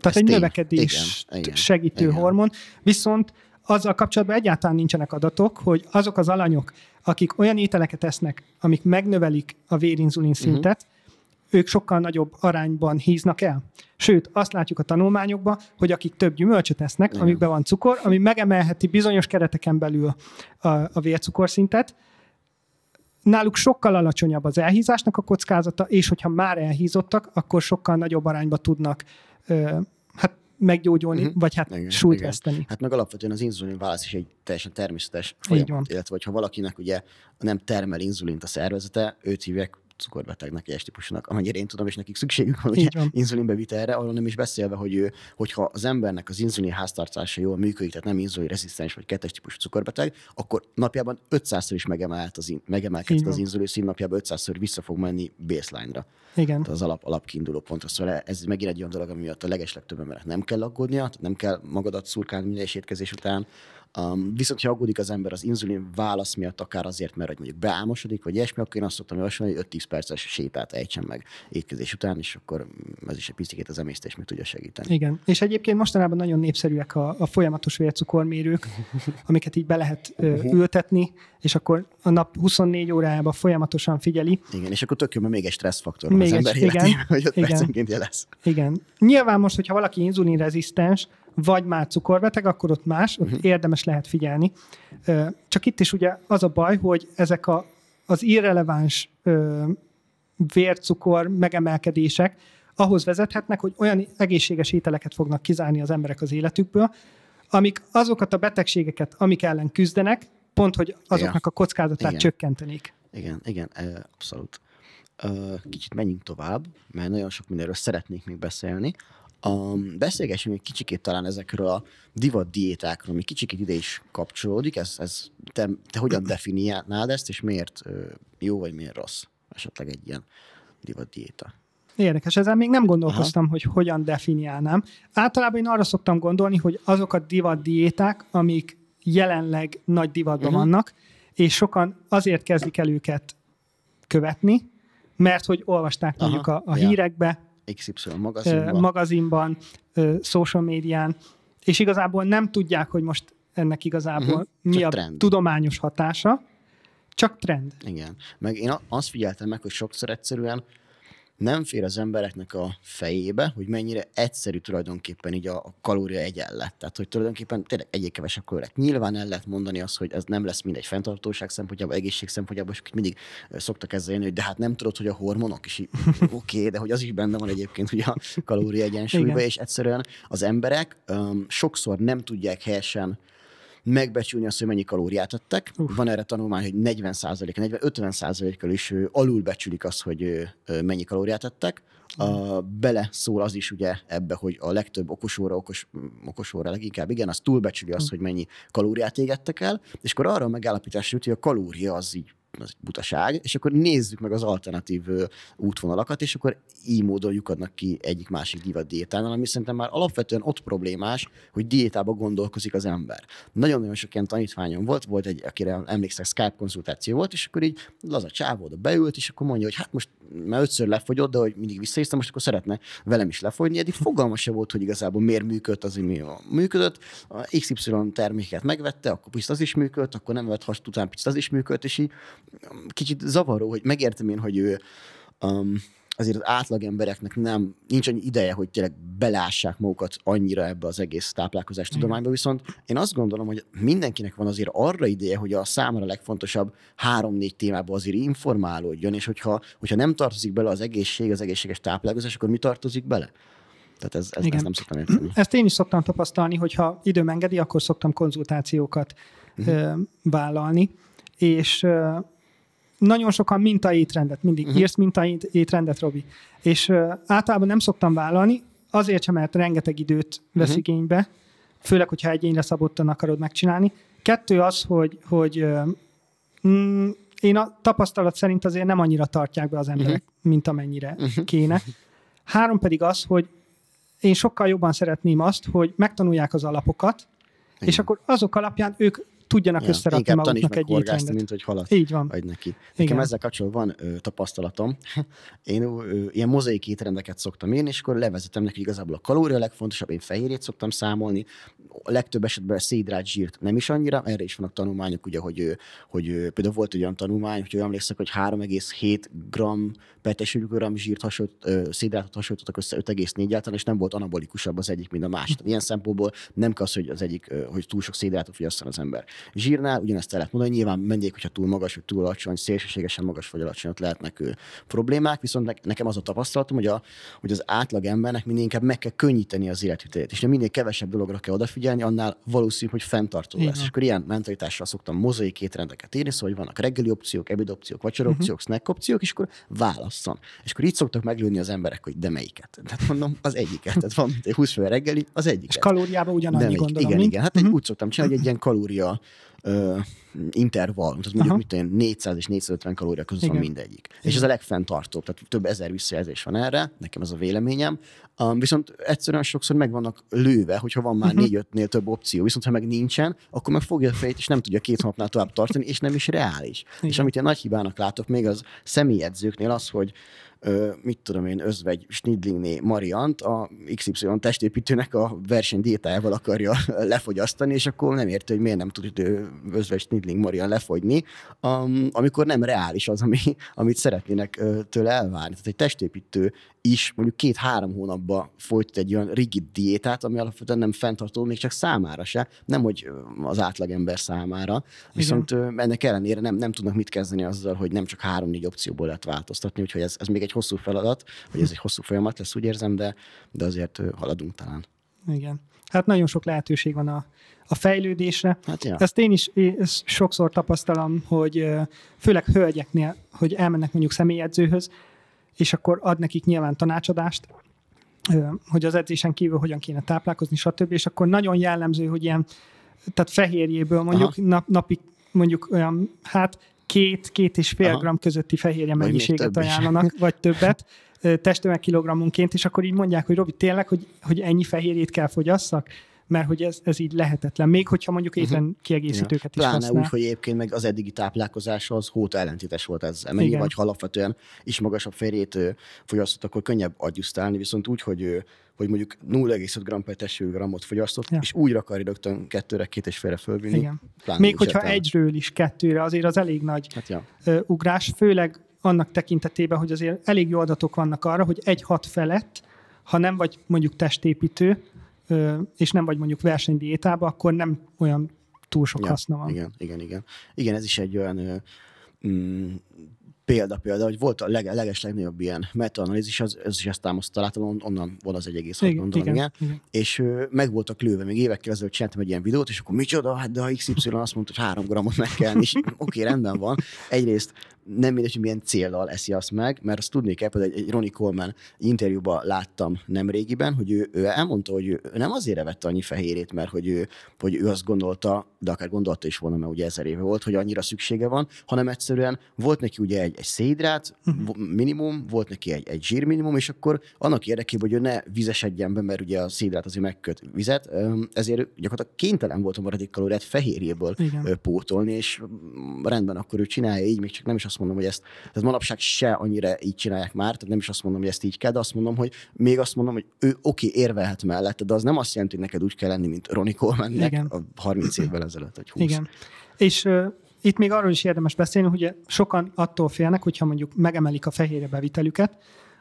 Tehát egy tény. növekedés Igen. segítő Igen. hormon, viszont azzal kapcsolatban egyáltalán nincsenek adatok, hogy azok az alanyok, akik olyan ételeket esznek, amik megnövelik a vérinzulin szintet, uh-huh ők sokkal nagyobb arányban híznak el. Sőt, azt látjuk a tanulmányokban, hogy akik több gyümölcsöt esznek, Igen. amikben van cukor, ami megemelheti bizonyos kereteken belül a, a vércukorszintet, náluk sokkal alacsonyabb az elhízásnak a kockázata, és hogyha már elhízottak, akkor sokkal nagyobb arányban tudnak ö, hát meggyógyulni, uh-huh. vagy hát igen, súlyt igen. veszteni. Hát meg alapvetően az inzulin válasz is egy teljesen természetes folyamat, illetve hogyha valakinek ugye nem termel inzulint a szervezete, őt hívják cukorbetegnek, ilyes típusnak, amennyire én tudom, és nekik szükségük van, ugye, van. inzulinbevitelre, arról nem is beszélve, hogy ő, hogyha az embernek az inzulin háztartása jól működik, tehát nem inzulin rezisztens vagy kettes típusú cukorbeteg, akkor napjában 500-szor is megemelt az, in, megemelkedett az inzulin szín, napjában 500-szor vissza fog menni baseline-ra. Igen. Tehát az alap, alapkiinduló pontra. Szóval ez megint egy olyan dolog, ami miatt a legeslegtöbb embernek nem kell aggódnia, nem kell magadat szurkálni minden étkezés után, Um, viszont, ha aggódik az ember az inzulin válasz miatt, akár azért, mert hogy mondjuk beámosodik, vagy ilyesmi, akkor én azt szoktam javasolni, hogy 5-10 perces sétát ejtsen meg étkezés után, és akkor ez is egy picit az emésztés meg tudja segíteni. Igen, és egyébként mostanában nagyon népszerűek a, a folyamatos vércukormérők, amiket így be lehet ö, ültetni, és akkor a nap 24 órájában folyamatosan figyeli. Igen, és akkor tök mert még egy stresszfaktor még az ember igen, életében, hogy 5 igen, percenként jelez. Igen. Nyilván most, hogyha valaki inzulinrezisztens, vagy már cukorbeteg, akkor ott más, ott uh-huh. érdemes lehet figyelni. Csak itt is ugye az a baj, hogy ezek a, az irreleváns vércukor megemelkedések ahhoz vezethetnek, hogy olyan egészséges ételeket fognak kizárni az emberek az életükből, amik azokat a betegségeket, amik ellen küzdenek, pont, hogy azoknak a kockázatát igen. csökkentenék. Igen, igen, abszolút. Kicsit menjünk tovább, mert nagyon sok mindenről szeretnék még beszélni. Um, beszélgessünk egy kicsikét talán ezekről a divat diétákról, ami kicsikét ide is kapcsolódik. Ez, ez te, te hogyan definiálnád ezt, és miért jó vagy miért rossz esetleg egy ilyen divat diéta? Érdekes, ezzel még nem gondolkoztam, Aha. hogy hogyan definiálnám. Általában én arra szoktam gondolni, hogy azok a divat diéták, amik jelenleg nagy divatban uh-huh. vannak, és sokan azért kezdik el őket követni, mert hogy olvasták Aha. mondjuk a, a ja. hírekbe, XY magazinban, magazinban social médián, és igazából nem tudják, hogy most ennek igazából uh-huh. mi csak a trend. tudományos hatása, csak trend. Igen. Meg én azt figyeltem meg, hogy sokszor egyszerűen nem fér az embereknek a fejébe, hogy mennyire egyszerű tulajdonképpen így a, a kalória egyenlet. Tehát, hogy tulajdonképpen tényleg egyik kevesebb kalóriák. Nyilván el lehet mondani azt, hogy ez nem lesz mindegy fenntartóság szempontjából, egészség szempontjából, és mindig szoktak ezzel jönni, hogy de hát nem tudod, hogy a hormonok is oké, okay, de hogy az is benne van egyébként hogy a kalória egyensúlyban, és egyszerűen az emberek um, sokszor nem tudják helyesen megbecsülni azt, hogy mennyi kalóriát ettek. Van erre tanulmány, hogy 40 50 kal is alulbecsülik azt, hogy mennyi kalóriát ettek. A, bele szól az is ugye ebbe, hogy a legtöbb okosóra, okos, mm, okosóra leginkább, igen, az túlbecsüli azt, hogy mennyi kalóriát égettek el, és akkor arra a megállapítás jut, hogy a kalória az így az egy butaság, és akkor nézzük meg az alternatív útvonalakat, és akkor így módon lyukadnak ki egyik másik divat diétánál, ami szerintem már alapvetően ott problémás, hogy diétába gondolkozik az ember. Nagyon-nagyon sok ilyen tanítványom volt, volt egy, akire emlékszem Skype konzultáció volt, és akkor így laza csávó oda beült, és akkor mondja, hogy hát most már ötször lefogyott, de hogy mindig visszahisztem, most akkor szeretne velem is lefogyni. Eddig fogalma se volt, hogy igazából miért működött az, ami működött. A XY terméket megvette, akkor picit az is működött, akkor nem vett hasztután, után picit az is működött, és így kicsit zavaró, hogy megértem én, hogy ő um, azért az átlag embereknek nem, nincs annyi ideje, hogy tényleg belássák magukat annyira ebbe az egész táplálkozás tudományba, viszont én azt gondolom, hogy mindenkinek van azért arra ideje, hogy a számára legfontosabb három-négy témába azért informálódjon, és hogyha, hogyha nem tartozik bele az egészség, az egészséges táplálkozás, akkor mi tartozik bele? Tehát ez, ez, ez nem szoktam érteni. Ezt én is szoktam tapasztalni, hogyha időm engedi, akkor szoktam konzultációkat uh-huh. Mm-hmm. vállalni, és nagyon sokan étrendet, mindig uh-huh. írsz étrendet, Robi. És uh, általában nem szoktam vállalni, azért sem, mert rengeteg időt vesz uh-huh. igénybe, főleg, hogyha egyénre szabottan akarod megcsinálni. Kettő az, hogy, hogy mm, én a tapasztalat szerint azért nem annyira tartják be az emberek, uh-huh. mint amennyire uh-huh. kéne. Három pedig az, hogy én sokkal jobban szeretném azt, hogy megtanulják az alapokat, Igen. és akkor azok alapján ők tudjanak ja, összerakni maguknak egy étrendet. mint hogy halat Így van. adj neki. Nekem Igen. ezzel kapcsolatban van ö, tapasztalatom. Én ö, ilyen mozaik étrendeket szoktam én, és akkor levezetem neki igazából a kalória legfontosabb, én fehérjét szoktam számolni. A legtöbb esetben a szédrát, zsírt nem is annyira, erre is vannak tanulmányok, ugye, hogy, hogy, például volt egy olyan tanulmány, hogy olyan emlékszek, hogy 3,7 g per g zsírt hasonlít, szédrátot hasonlítottak össze 5,4 által, és nem volt anabolikusabb az egyik, mint a másik. Ilyen szempontból nem kell az, hogy az egyik, ö, hogy túl sok szédrátot fogyasszon az ember. Zsírnál ugyanezt el lehet mondani, nyilván menjék, hogyha túl magas, vagy túl alacsony, szélsőségesen magas vagy alacsony, ott lehetnek ő problémák, viszont nekem az a tapasztalatom, hogy, a, hogy az átlag embernek minél inkább meg kell könnyíteni az életvitelét, és minél kevesebb dologra kell odafigyelni, annál valószínű, hogy fenntartó lesz. Igen. És akkor ilyen mentalitással szoktam mozaik étrendeket írni, szóval hogy vannak reggeli opciók, ebéd opciók, vacsora uh-huh. opciók, snack opciók, és akkor válasszon. És akkor így szoktak meglőni az emberek, hogy de melyiket. Tehát mondom, az egyiket. Tehát van egy 20 reggeli, az egyik. És kalóriában ugyanannyi gondolom. Igen, mi? igen. Hát uh-huh. úgy szoktam csinálni, hogy egy ilyen kalória ö, intervall, tehát mondjuk Aha. mit tudom, 400 és 450 kalória között van mindegyik. Igen. És ez a legfenntartóbb, tehát több ezer visszajelzés van erre, nekem ez a véleményem. Um, viszont egyszerűen sokszor meg vannak lőve, hogyha van már uh-huh. Mhm. 4-5-nél több opció, viszont ha meg nincsen, akkor meg fogja a fejét, és nem tudja két hónapnál tovább tartani, és nem is reális. Igen. És amit én nagy hibának látok még az személyedzőknél az, hogy mit tudom én, özvegy Snidlingné Mariant a XY testépítőnek a versenydiétájával akarja lefogyasztani, és akkor nem érti, hogy miért nem tud özvegy Snidling Marian lefogyni, amikor nem reális az, ami, amit szeretnének tőle elvárni. Tehát egy testépítő is mondjuk két-három hónapban folytat egy olyan rigid diétát, ami alapvetően nem fenntartó még csak számára se, nem hogy az átlagember számára, viszont Igen. ennek ellenére nem, nem tudnak mit kezdeni azzal, hogy nem csak három-négy opcióból lehet változtatni, úgyhogy ez, ez még egy hosszú feladat, vagy ez egy hosszú folyamat lesz, úgy érzem, de, de azért haladunk talán. Igen. Hát nagyon sok lehetőség van a, a fejlődésre. Hát, ja. Ezt én is ezt sokszor tapasztalom, hogy főleg hölgyeknél, hogy elmennek mondjuk személyedzőhöz, és akkor ad nekik nyilván tanácsadást, hogy az edzésen kívül hogyan kéne táplálkozni, stb. És akkor nagyon jellemző, hogy ilyen, tehát fehérjéből mondjuk nap, napi mondjuk olyan, hát két-két és fél Aha. gram közötti fehérje mennyiséget mennyiséget ajánlanak, is. vagy többet testtömeg kilogrammunként, és akkor így mondják, hogy Robi, tényleg, hogy, hogy ennyi fehérjét kell fogyasszak? mert hogy ez, ez így lehetetlen. Még hogyha mondjuk mhm. éppen uh-huh. kiegészítőket ja. is Pláne használ. úgy, hogy egyébként meg az eddigi táplálkozás az hóta ellentétes volt ez. Mennyi vagy, ha alapvetően is magasabb férjét fogyasztott, akkor könnyebb agyusztálni, viszont úgy, hogy hogy mondjuk 0,5 g per testő grammot fogyasztott, ja. és úgy akarja rögtön kettőre, két és félre fölvinni. Igen. Még hogyha értelme. egyről is kettőre, azért az elég nagy hát, ja. ugrás, főleg annak tekintetében, hogy azért elég jó adatok vannak arra, hogy egy hat felett, ha nem vagy mondjuk testépítő, és nem vagy mondjuk versenydiétában, akkor nem olyan túl sok ja, haszna van. Igen, igen, igen. Igen, ez is egy olyan mm, példa, példa, hogy volt a leg, leges legnagyobb ilyen metaanalízis, az, az is ezt támasztotta, láttam, onnan van az 1,6 igen, igen, igen. igen. És ö, meg voltak lőve, még évekkel ezelőtt csináltam egy ilyen videót, és akkor micsoda, hát de a XY azt mondta, hogy 3 grammot meg kell, és oké, okay, rendben van. Egyrészt nem mindegy, hogy milyen céllal eszi azt meg, mert azt tudni kell, például egy, Ronnie Coleman interjúban láttam nem régiben, hogy ő, ő elmondta, hogy ő nem azért vett annyi fehérét, mert hogy ő, hogy ő azt gondolta, de akár gondolta is volna, mert ugye ezer éve volt, hogy annyira szüksége van, hanem egyszerűen volt neki ugye egy, egy szédrát mhm. minimum, volt neki egy, egy zsír minimum, és akkor annak érdekében, hogy ő ne vizesedjen be, mert ugye a szédrát azért megköt vizet, ezért gyakorlatilag kénytelen volt a maradék kalóriát fehérjéből Igen. pótolni, és mm, rendben akkor ő csinálja így, még csak nem is az azt mondom, hogy ezt tehát manapság se annyira így csinálják már, tehát nem is azt mondom, hogy ezt így kell, de azt mondom, hogy még azt mondom, hogy ő oké, okay, érvelhet mellette, de az nem azt jelenti, hogy neked úgy kell lenni, mint Ronnie coleman Igen. a 30 évvel ezelőtt, vagy 20. Igen. És uh, itt még arról is érdemes beszélni, hogy sokan attól félnek, hogyha mondjuk megemelik a fehérje bevitelüket,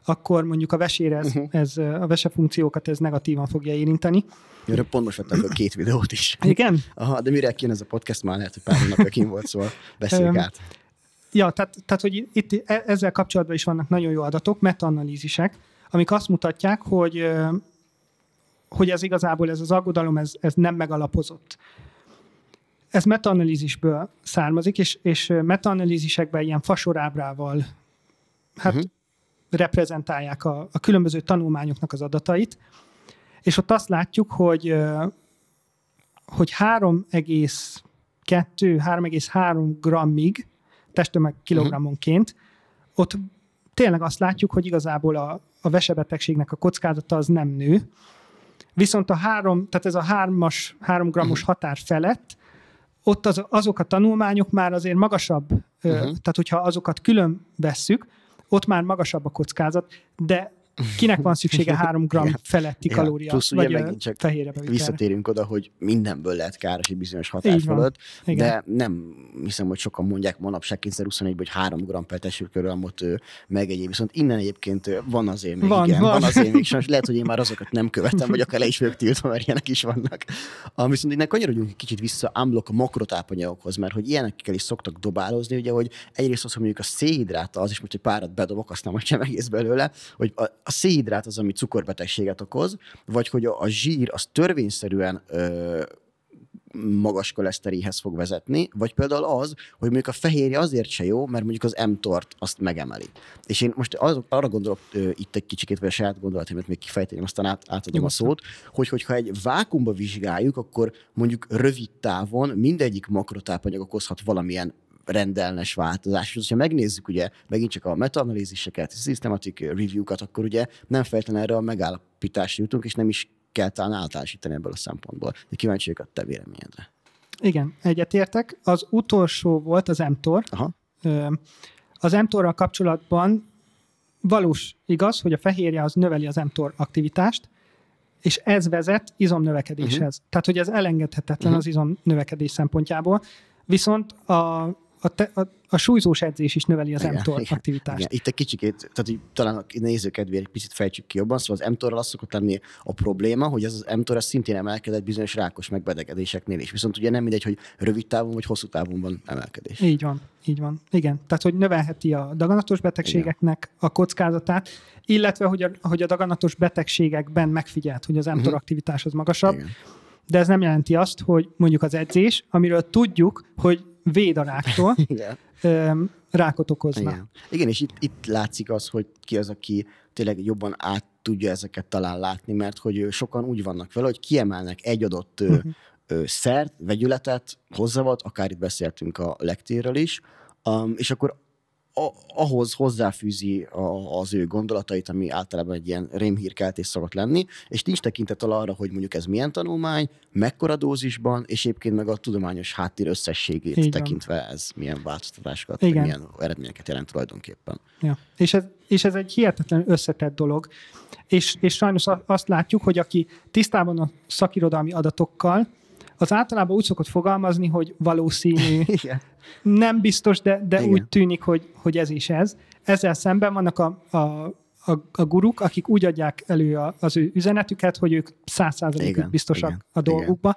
akkor mondjuk a vesére ez, uh-huh. ez, a vese funkciókat ez negatívan fogja érinteni. Jó pont most vettem a két videót is. Igen? Aha, de mire kéne ez a podcast, már lehet, hogy pár napja volt, szóval beszéljük át. Ja, tehát, tehát hogy itt e, ezzel kapcsolatban is vannak nagyon jó adatok, metaanalízisek, amik azt mutatják, hogy hogy ez igazából ez az aggodalom, ez, ez nem megalapozott. Ez metaanalízisből származik, és, és metaanalízisekben ilyen fasorábrával hát uh-huh. reprezentálják a, a különböző tanulmányoknak az adatait, és ott azt látjuk, hogy hogy 3,2-3,3 grammig testtömeg kilogrammonként, mhm. ott tényleg azt látjuk, hogy igazából a, a vesebetegségnek a kockázata az nem nő, viszont a három, tehát ez a hármas, három grammos mhm. határ felett, ott az, azok a tanulmányok már azért magasabb, uh-huh. tehát hogyha azokat külön vesszük, ott már magasabb a kockázat, de Kinek van szüksége 3 g feletti ja, kalória? Plusz ugye vagy megint csak visszatérünk oda, hogy mindenből lehet káros egy bizonyos hatás fölött, de nem hiszem, hogy sokan mondják manapság 2021-ben, hogy 3 g motő meg egyéb, Viszont innen egyébként van azért még, van, igen, van. van azért még, és lehet, hogy én már azokat nem követem, vagy akár le is vagyok tiltva, mert ilyenek is vannak. Ah, viszont innen kanyarodjunk egy kicsit vissza ámblok a makrotápanyagokhoz, mert hogy ilyenekkel is szoktak dobálózni, ugye, hogy egyrészt az, hogy mondjuk a szénhidráta, az is most egy párat bedobok, aztán majd sem egész belőle, hogy a, a szédrát az, ami cukorbetegséget okoz, vagy hogy a, zsír az törvényszerűen ö, magas koleszteréhez fog vezetni, vagy például az, hogy mondjuk a fehérje azért se jó, mert mondjuk az M-tort azt megemeli. És én most az, arra gondolok ö, itt egy kicsikét, vagy a saját gondolatimat még kifejteném, aztán át, átadom a szót, hogy hogyha egy vákumba vizsgáljuk, akkor mondjuk rövid távon mindegyik makrotápanyag okozhat valamilyen rendelnes változás. És ha megnézzük ugye megint csak a metaanalíziseket, a systematic review-kat, akkor ugye nem feltétlenül erre a megállapításra jutunk, és nem is kell talán általánosítani ebből a szempontból. De kíváncsi vagyok a te véleményedre. Igen, egyetértek. Az utolsó volt az mTOR. Aha. Az mTOR-ral kapcsolatban valós igaz, hogy a fehérje az növeli az mTOR aktivitást, és ez vezet izomnövekedéshez. Uh-huh. Tehát, hogy ez elengedhetetlen uh-huh. az izomnövekedés szempontjából. Viszont a a, te, a, a súlyzós edzés is növeli az mTOR aktivitást. Igen. Itt egy kicsikét, tehát így, talán a néző egy picit fejtsük ki jobban, szóval az mTOR-ral az szokott lenni a probléma, hogy az az mTOR szintén emelkedett bizonyos rákos megbetegedéseknél is. Viszont ugye nem mindegy, hogy rövid távon vagy hosszú távon van emelkedés. Így van, így van. Igen, tehát hogy növelheti a daganatos betegségeknek Igen. a kockázatát, illetve hogy a, hogy a daganatos betegségekben megfigyelt, hogy az mTOR uh-huh. aktivitás az magasabb. Igen. De ez nem jelenti azt, hogy mondjuk az edzés, amiről tudjuk, hogy véd a ráktól, Igen. rákot okozna. Igen, Igen és itt, itt látszik az, hogy ki az, aki tényleg jobban át tudja ezeket talán látni, mert hogy sokan úgy vannak vele, hogy kiemelnek egy adott uh-huh. szert, vegyületet, hozzávat, akár itt beszéltünk a lektérről is, um, és akkor a, ahhoz hozzáfűzi a, az ő gondolatait, ami általában egy ilyen rémhírkeltés szokott lenni, és nincs tekintettel arra, hogy mondjuk ez milyen tanulmány, mekkora dózisban, és egyébként meg a tudományos háttér összességét Igen. tekintve ez milyen változtatásokat, milyen eredményeket jelent tulajdonképpen. Ja. És, ez, és ez egy hihetetlen összetett dolog, és, és sajnos azt látjuk, hogy aki tisztában a szakirodalmi adatokkal, az általában úgy szokott fogalmazni, hogy valószínű, Igen. Nem biztos, de, de úgy tűnik, hogy, hogy ez is ez. Ezzel szemben vannak a, a a, a guruk, akik úgy adják elő a, az ő üzenetüket, hogy ők száz biztosak igen, a dolgukba,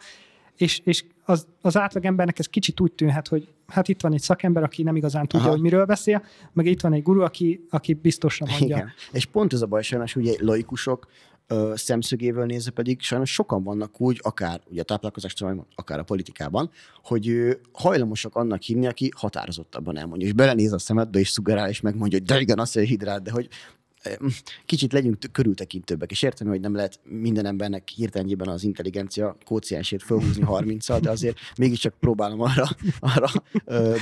és, és az, az átlagembernek ez kicsit úgy tűnhet, hogy hát itt van egy szakember, aki nem igazán tudja, Aha. hogy miről beszél, meg itt van egy guru, aki, aki biztosan mondja. Igen. És pont ez a baj sajnos, ugye laikusok ö, szemszögéből nézve pedig sajnos sokan vannak úgy, akár ugye a táplálkozás akár a politikában, hogy ö, hajlamosak annak hinni, aki határozottabban elmondja, és belenéz a szemedbe, és szugerál, és megmondja, hogy de igen, az egy hidrát, de hogy kicsit legyünk körültekintőbbek, és értem, hogy nem lehet minden embernek hirtelenjében az intelligencia kóciensét felhúzni 30 szal de azért mégiscsak próbálom arra, arra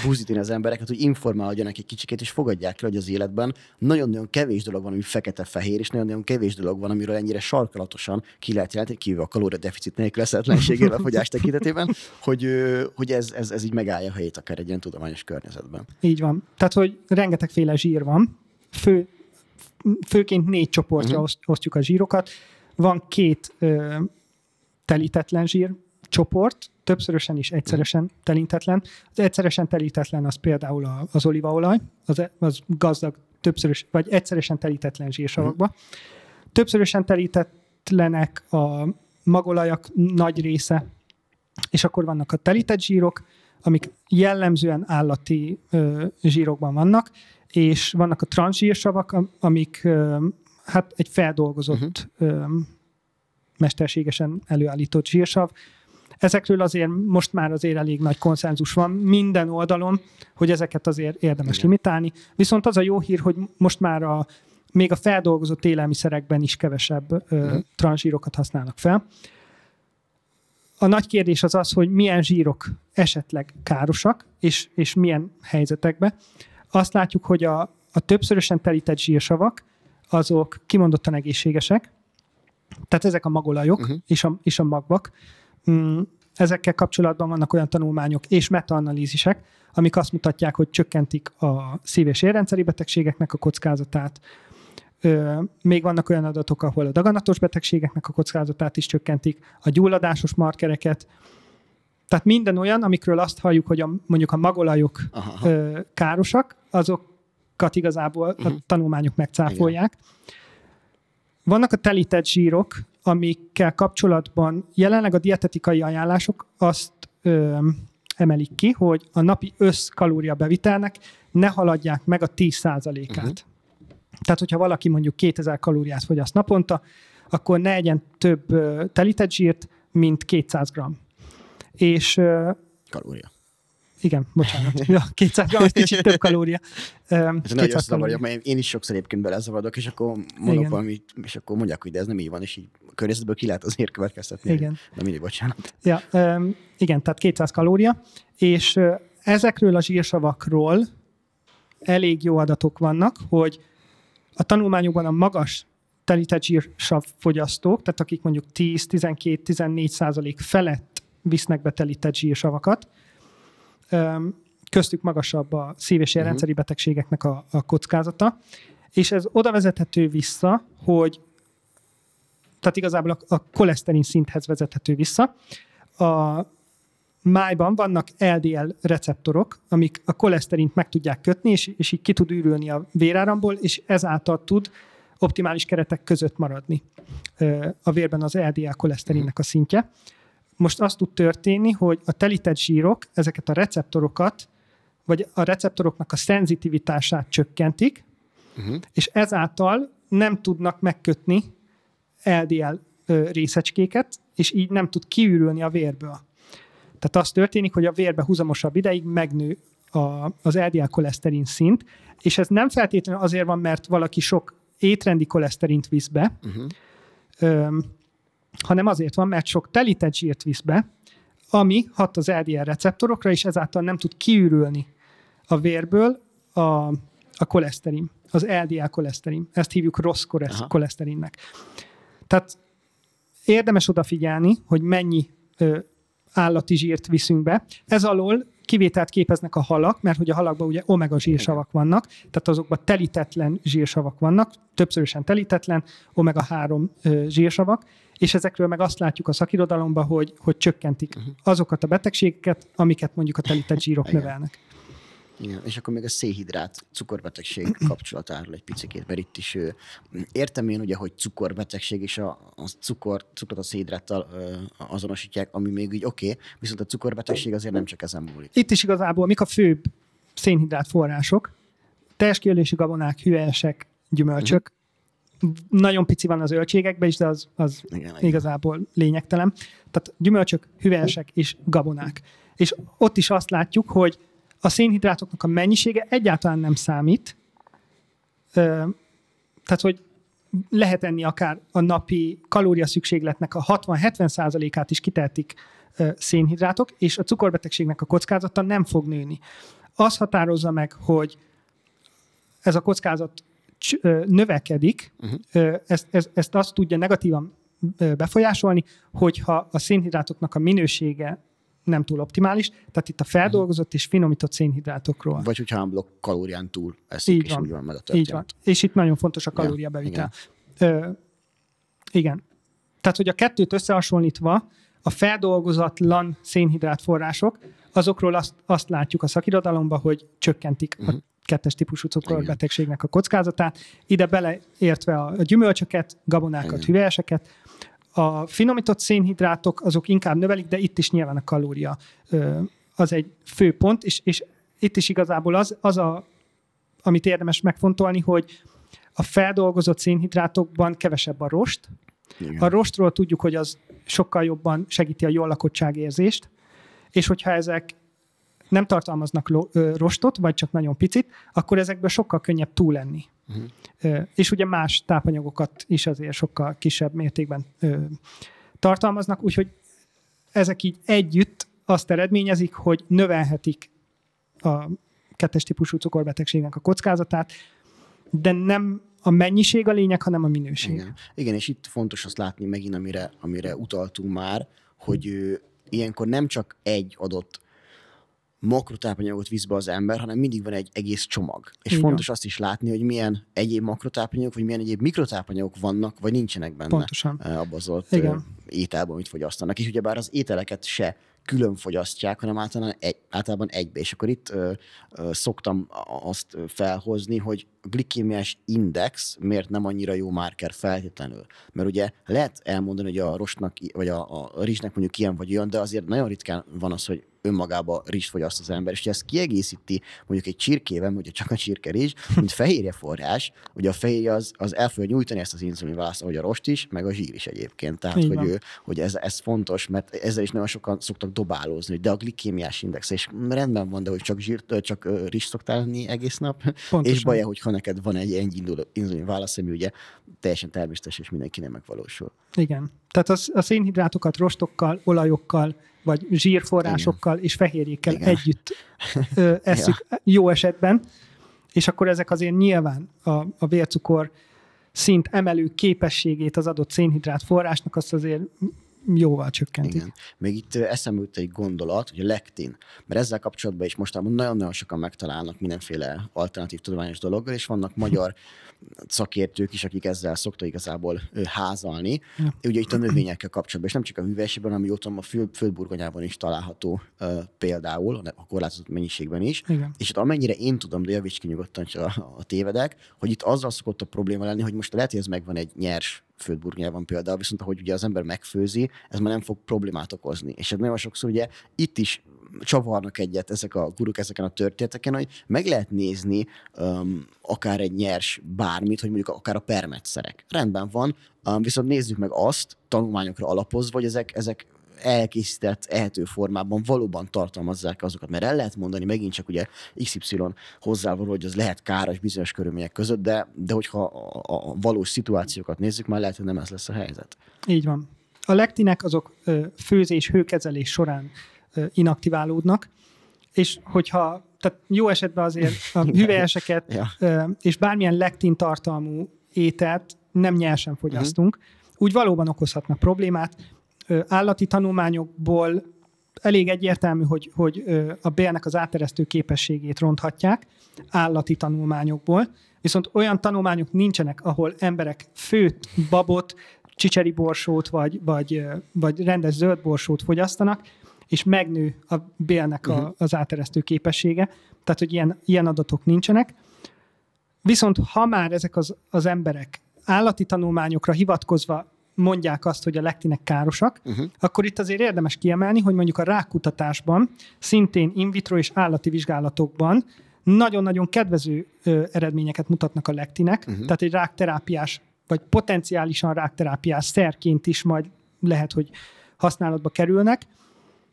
búzítani az embereket, hogy informálódjanak egy kicsikét, és fogadják el, hogy az életben nagyon-nagyon kevés dolog van, ami fekete-fehér, és nagyon-nagyon kevés dolog van, amiről ennyire sarkalatosan ki lehet jelenteni, kívül a kalóriadeficit nélkülözhetetlenségével a fogyás tekintetében, hogy, hogy ez, ez, ez így megállja a helyét akár egy ilyen tudományos környezetben. Így van. Tehát, hogy rengetegféle zsír van, fő főként négy csoportra uh-huh. Mhm. osztjuk a zsírokat. Van két ö, telítetlen zsír csoport, többszörösen is egyszeresen mhm. telítetlen. Az egyszeresen telítetlen az például az olívaolaj, az, az gazdag többszörös, vagy egyszeresen telítetlen zsírsavakba. Uh-huh. Többszörösen telítetlenek a magolajak nagy része, és akkor vannak a telített zsírok, amik jellemzően állati ö, zsírokban vannak és vannak a transzsírsavak, amik hát egy feldolgozott, uh-huh. mesterségesen előállított zsírsav. Ezekről azért most már azért elég nagy konszenzus van minden oldalon, hogy ezeket azért érdemes Igen. limitálni. Viszont az a jó hír, hogy most már a, még a feldolgozott élelmiszerekben is kevesebb uh-huh. transzsírokat használnak fel. A nagy kérdés az az, hogy milyen zsírok esetleg károsak, és, és milyen helyzetekben azt látjuk, hogy a, a többszörösen telített zsírsavak, azok kimondottan egészségesek, tehát ezek a magolajok uh-huh. és, a, és a magvak. Mm, ezekkel kapcsolatban vannak olyan tanulmányok és metaanalízisek, amik azt mutatják, hogy csökkentik a szív- és érrendszeri betegségeknek a kockázatát. Ö, még vannak olyan adatok, ahol a daganatos betegségeknek a kockázatát is csökkentik, a gyulladásos markereket, tehát minden olyan, amikről azt halljuk, hogy a, mondjuk a magolajok ö, károsak, azokat igazából uh-huh. a mhm. tanulmányok megcáfolják. Igen. Vannak a telített zsírok, amikkel kapcsolatban jelenleg a dietetikai ajánlások azt ö, emelik ki, hogy a napi összkalória bevitelnek ne haladják meg a 10%-át. Uh-huh. Mhm. Tehát, hogyha valaki mondjuk 2000 kalóriát fogyaszt naponta, akkor ne egyen több telített zsírt, mint 200 g. És... Kalória. Igen, bocsánat. Ja, 200 gram, kicsit több kalória. ez nagyon összezavarja, mert én is sokszor egyébként belezavadok, és akkor mondok Igen. valamit, és akkor mondják, hogy de ez nem így van, és így a környezetből ki lehet azért következtetni. Igen. Na mindig, bocsánat. Ja, um, igen, tehát 200 kalória, és uh, ezekről a zsírsavakról elég jó adatok vannak, hogy a tanulmányokban a magas telített zsírsav fogyasztók, tehát akik mondjuk 10, 12, 14 százalék felett visznek be telített zsírsavakat. Köztük magasabb a szív- és mhm. rendszeri uh-huh. betegségeknek a, a kockázata. És ez oda vezethető vissza, hogy tehát igazából a, a koleszterin szinthez vezethető vissza. A májban vannak LDL receptorok, amik a koleszterint meg tudják kötni, és, és így ki tud ürülni a véráramból, és ezáltal tud optimális keretek között maradni a vérben az LDL koleszterinnek a szintje. Most azt tud történni, hogy a telített zsírok ezeket a receptorokat, vagy a receptoroknak a szenzitivitását csökkentik, uh-huh. és ezáltal nem tudnak megkötni LDL részecskéket, és így nem tud kiürülni a vérből. Tehát az történik, hogy a vérbe húzamosabb ideig megnő a, az LDL koleszterin szint, és ez nem feltétlenül azért van, mert valaki sok étrendi koleszterint visz be, uh-huh hanem azért van, mert sok telített zsírt visz be, ami hat az LDL receptorokra, és ezáltal nem tud kiürülni a vérből a, a koleszterin, az LDL koleszterin. Ezt hívjuk rossz koleszterinnek. koleszterinnek. Tehát érdemes odafigyelni, hogy mennyi ö, állati zsírt viszünk be. Ez alól kivételt képeznek a halak, mert hogy a halakban ugye omega zsírsavak vannak, tehát azokban telítetlen zsírsavak vannak, többszörösen telítetlen, omega 3 zsírsavak, és ezekről meg azt látjuk a szakirodalomban, hogy, hogy csökkentik uh-huh. azokat a betegségeket, amiket mondjuk a telített zsírok növelnek. Igen, és akkor még a szénhidrát cukorbetegség kapcsolatáról egy picit, mert itt is értem én ugye, hogy cukorbetegség és a, a cukor, cukrot a szénhidráttal ö, azonosítják, ami még így oké, okay, viszont a cukorbetegség azért nem csak ezen múlik. Itt is igazából mik a fő szénhidrát források? Testkiölési gabonák, hüvelyesek, gyümölcsök, mhm. nagyon pici van az öltségekben is, de az, az igen, igazából igen. lényegtelen. Tehát gyümölcsök, hüvelyesek és gabonák. És ott is azt látjuk, hogy a szénhidrátoknak a mennyisége egyáltalán nem számít. Tehát, hogy lehet enni akár a napi kalória szükségletnek a 60-70%-át is kitehetik szénhidrátok, és a cukorbetegségnek a kockázata nem fog nőni. Az határozza meg, hogy ez a kockázat növekedik, uh-huh. ezt, ezt, ezt azt tudja negatívan befolyásolni, hogyha a szénhidrátoknak a minősége nem túl optimális. Tehát itt a feldolgozott és finomított szénhidrátokról. Vagy hogyha ámblok kalórián túl eszik, így és van. úgy van meg a történet. Így van. És itt nagyon fontos a kalóriabevitel. Igen. Ö, igen. Tehát, hogy a kettőt összehasonlítva, a feldolgozatlan szénhidrát források, azokról azt, azt látjuk a szakirodalomban, hogy csökkentik uh-huh. a mhm. kettes típusú cukorbetegségnek a kockázatát, ide beleértve a gyümölcsöket, gabonákat, hüvelyeseket. A finomított szénhidrátok azok inkább növelik, de itt is nyilván a kalória az egy fő pont, és, és itt is igazából az, az a, amit érdemes megfontolni, hogy a feldolgozott szénhidrátokban kevesebb a rost. Igen. A rostról tudjuk, hogy az sokkal jobban segíti a jól lakottságérzést, és hogyha ezek nem tartalmaznak lo, ö, rostot, vagy csak nagyon picit, akkor ezekből sokkal könnyebb túl lenni. Uh-huh. Mhm. Ö, és ugye más tápanyagokat is azért sokkal kisebb mértékben ö, tartalmaznak, úgyhogy ezek így együtt azt eredményezik, hogy növelhetik a kettes típusú cukorbetegségnek a kockázatát, de nem a mennyiség a lényeg, hanem a minőség. Igen, Igen és itt fontos azt látni megint, amire, amire utaltunk már, hogy ilyenkor nem csak egy adott makrotápanyagot visz be az ember, hanem mindig van egy egész csomag. És Igen. fontos azt is látni, hogy milyen egyéb makrotápanyagok, vagy milyen egyéb mikrotápanyagok vannak, vagy nincsenek benne Pontosan. Eh, abban az ott Igen. Eh, ételben, amit fogyasztanak. És ugyebár az ételeket se külön fogyasztják, hanem általában, egy, általában egybe. És akkor itt ö, eh, ö, szoktam azt felhozni, hogy a glikémiás index miért nem annyira jó márker feltétlenül. Mert ugye lehet elmondani, hogy a rostnak, vagy a, a rizsnek mondjuk ilyen vagy olyan, de azért nagyon ritkán van az, hogy önmagába rizst fogyaszt az ember, és hogy ezt kiegészíti mondjuk egy csirkével, mondjuk csak a csirke rizs, mint fehérje forrás, ugye a fehérje az, az el fogja nyújtani ezt az inzulin választ, ahogy a rost is, meg a zsír is egyébként. Tehát, Így hogy, van. ő, hogy ez, ez, fontos, mert ezzel is nagyon sokan szoktak dobálózni, hogy de a glikémiás index, és rendben van, de hogy csak zsírt, csak rizs szoktál lenni egész nap, Pontosan. és baj, hogyha neked van egy ennyi inzulin válasz, ami ugye teljesen természetes, és mindenkinek megvalósul. Igen. Tehát az a szénhidrátokat rostokkal, olajokkal, vagy zsírforrásokkal Igen. és fehérjékkel Igen. együtt ö, eszük ja. jó esetben, és akkor ezek azért nyilván a, a vércukor szint emelő képességét az adott szénhidrát forrásnak azt azért jóval csökkentik. Igen. Még itt eszembe jut egy gondolat, hogy a lektin, mert ezzel kapcsolatban is mostanában nagyon-nagyon sokan megtalálnak mindenféle alternatív tudományos dologgal, és vannak magyar szakértők is, akik ezzel szokta igazából házalni. Ja. Ugye itt a növényekkel kapcsolatban, és nem csak a hűvésében, hanem jótom a föld földburgonyában is található uh, például, a korlátozott mennyiségben is. Igen. És hát amennyire én tudom, de javíts ki nyugodtan, a, a tévedek, hogy itt azzal szokott a probléma lenni, hogy most lehet, hogy ez megvan egy nyers földburgonyában például, viszont ahogy ugye az ember megfőzi, ez már nem fog problémát okozni. És ez hát nagyon sokszor ugye itt is csavarnak egyet ezek a guruk ezeken a történeteken, hogy meg lehet nézni um, akár egy nyers bármit, hogy mondjuk akár a permetszerek. Rendben van, um, viszont nézzük meg azt, tanulmányokra alapozva, hogy ezek, ezek elkészített, ehető formában valóban tartalmazzák azokat, mert el lehet mondani megint csak ugye XY hozzávaló, hogy az lehet káros bizonyos körülmények között, de, de hogyha a, a valós szituációkat nézzük, már lehet, hogy nem ez lesz a helyzet. Így van. A lektinek azok főzés, hőkezelés során inaktiválódnak, és hogyha, tehát jó esetben azért a hüvelyeseket ja. és bármilyen lektin tartalmú ételt nem nyersen fogyasztunk, uh-huh. úgy valóban okozhatnak problémát, állati tanulmányokból elég egyértelmű, hogy, hogy a bélnek az áteresztő képességét ronthatják állati tanulmányokból, viszont olyan tanulmányok nincsenek, ahol emberek főt, babot, csicseri borsót, vagy, vagy, vagy rendes zöld borsót fogyasztanak, és megnő a bélnek a, uh-huh. az áteresztő képessége. Tehát, hogy ilyen, ilyen adatok nincsenek. Viszont ha már ezek az, az emberek állati tanulmányokra hivatkozva mondják azt, hogy a lektinek károsak, uh-huh. akkor itt azért érdemes kiemelni, hogy mondjuk a rákutatásban szintén in vitro és állati vizsgálatokban nagyon-nagyon kedvező ö, eredményeket mutatnak a lektinek, uh-huh. tehát egy rákterápiás, vagy potenciálisan rákterápiás szerként is majd lehet, hogy használatba kerülnek.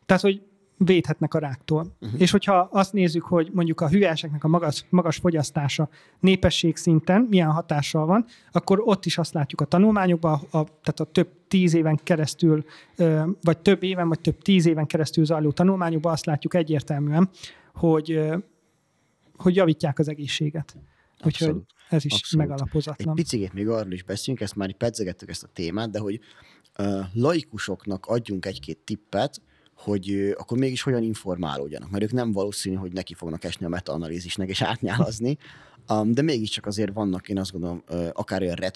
Tehát, hogy védhetnek a ráktól. Uh-huh. És hogyha azt nézzük, hogy mondjuk a hüvelyeseknek a magas, magas fogyasztása népesség szinten milyen hatással van, akkor ott is azt látjuk a tanulmányokban, a, a, tehát a több tíz éven keresztül, vagy több éven, vagy több tíz éven keresztül zajló tanulmányokban azt látjuk egyértelműen, hogy, hogy javítják az egészséget. Úgyhogy Abszolút. ez is Abszolút. megalapozatlan. Egy picit még arról is beszélünk, ezt már pedzegettük ezt a témát, de hogy uh, laikusoknak adjunk egy-két tippet, hogy akkor mégis hogyan informálódjanak, mert ők nem valószínű, hogy neki fognak esni a metaanalízisnek és átnyálazni, de mégiscsak azért vannak, én azt gondolom, akár olyan red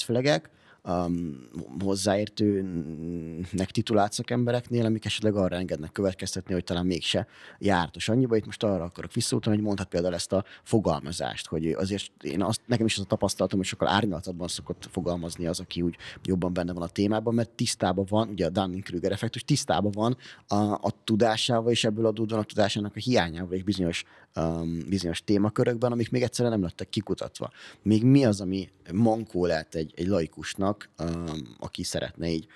um, hozzáértőnek titulált szakembereknél, amik esetleg arra engednek következtetni, hogy talán mégse jártos annyiba. Itt most arra akarok visszautalni, hogy mondhat például ezt a fogalmazást, hogy azért én azt, nekem is az a tapasztalatom, hogy sokkal árnyaltabban szokott fogalmazni az, aki úgy jobban benne van a témában, mert tisztában van, ugye a Dunning-Kruger effektus tisztában van a, a tudásával, és ebből adódóan a tudásának a hiányával és bizonyos, um, bizonyos témakörökben, amik még egyszerűen nem lettek kikutatva. Még mi az, ami mankó lehet egy, egy laikusnak, annak, um, aki szeretne így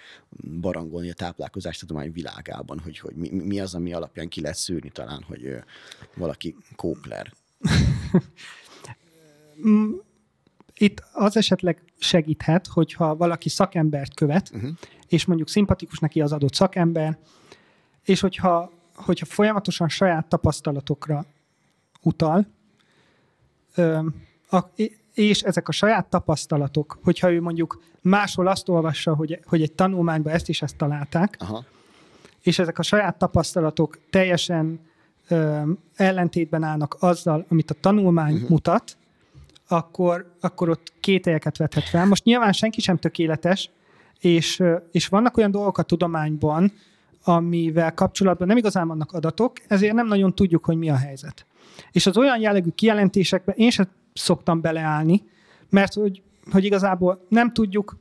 barangolni a táplálkozástudomány világában, hogy, hogy mi, mi az, ami alapján ki lehet szűrni talán, hogy valaki kópler. Mm, itt az esetleg segíthet, hogyha valaki szakembert követ, uh-huh. és mondjuk szimpatikus neki az adott szakember, és hogyha, hogyha folyamatosan saját tapasztalatokra utal, és ezek a saját tapasztalatok, hogyha ő mondjuk máshol azt olvassa, hogy, hogy egy tanulmányban ezt is ezt találták, Aha. és ezek a saját tapasztalatok teljesen ö, ellentétben állnak azzal, amit a tanulmány uh-huh. mutat, akkor, akkor ott kételyeket vethet fel. Most nyilván senki sem tökéletes, és, és vannak olyan dolgok a tudományban, amivel kapcsolatban nem igazán vannak adatok, ezért nem nagyon tudjuk, hogy mi a helyzet. És az olyan jellegű kijelentésekben én sem szoktam beleállni, mert hogy, hogy igazából nem tudjuk,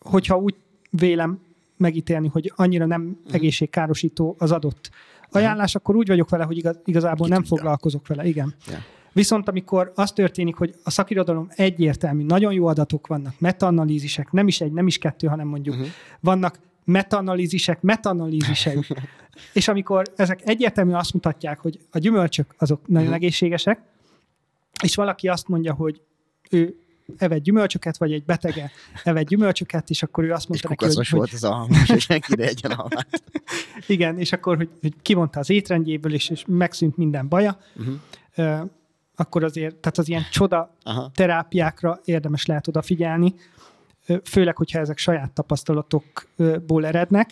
hogyha úgy vélem megítélni, hogy annyira nem mhm. egészségkárosító az adott ajánlás, akkor úgy vagyok vele, hogy igazából nem foglalkozok vele, igen. Viszont amikor az történik, hogy a szakirodalom egyértelmű, nagyon jó adatok vannak, metaanalízisek, nem is egy, nem is kettő, hanem mondjuk uh-huh. vannak metaanalízisek, metaanalízisek, és amikor ezek egyértelműen azt mutatják, hogy a gyümölcsök azok nagyon uh-huh. egészségesek, és valaki azt mondja, hogy ő evett gyümölcsöket, vagy egy betege evett gyümölcsöket, és akkor ő azt mondta és neki, hogy... volt az almas, és senki ne egyen almát. Igen, és akkor, hogy, hogy kivonta az étrendjéből, és, és megszűnt minden baja, uh-huh. uh, akkor azért, tehát az ilyen csoda Aha. terápiákra érdemes lehet odafigyelni, főleg, hogyha ezek saját tapasztalatokból erednek,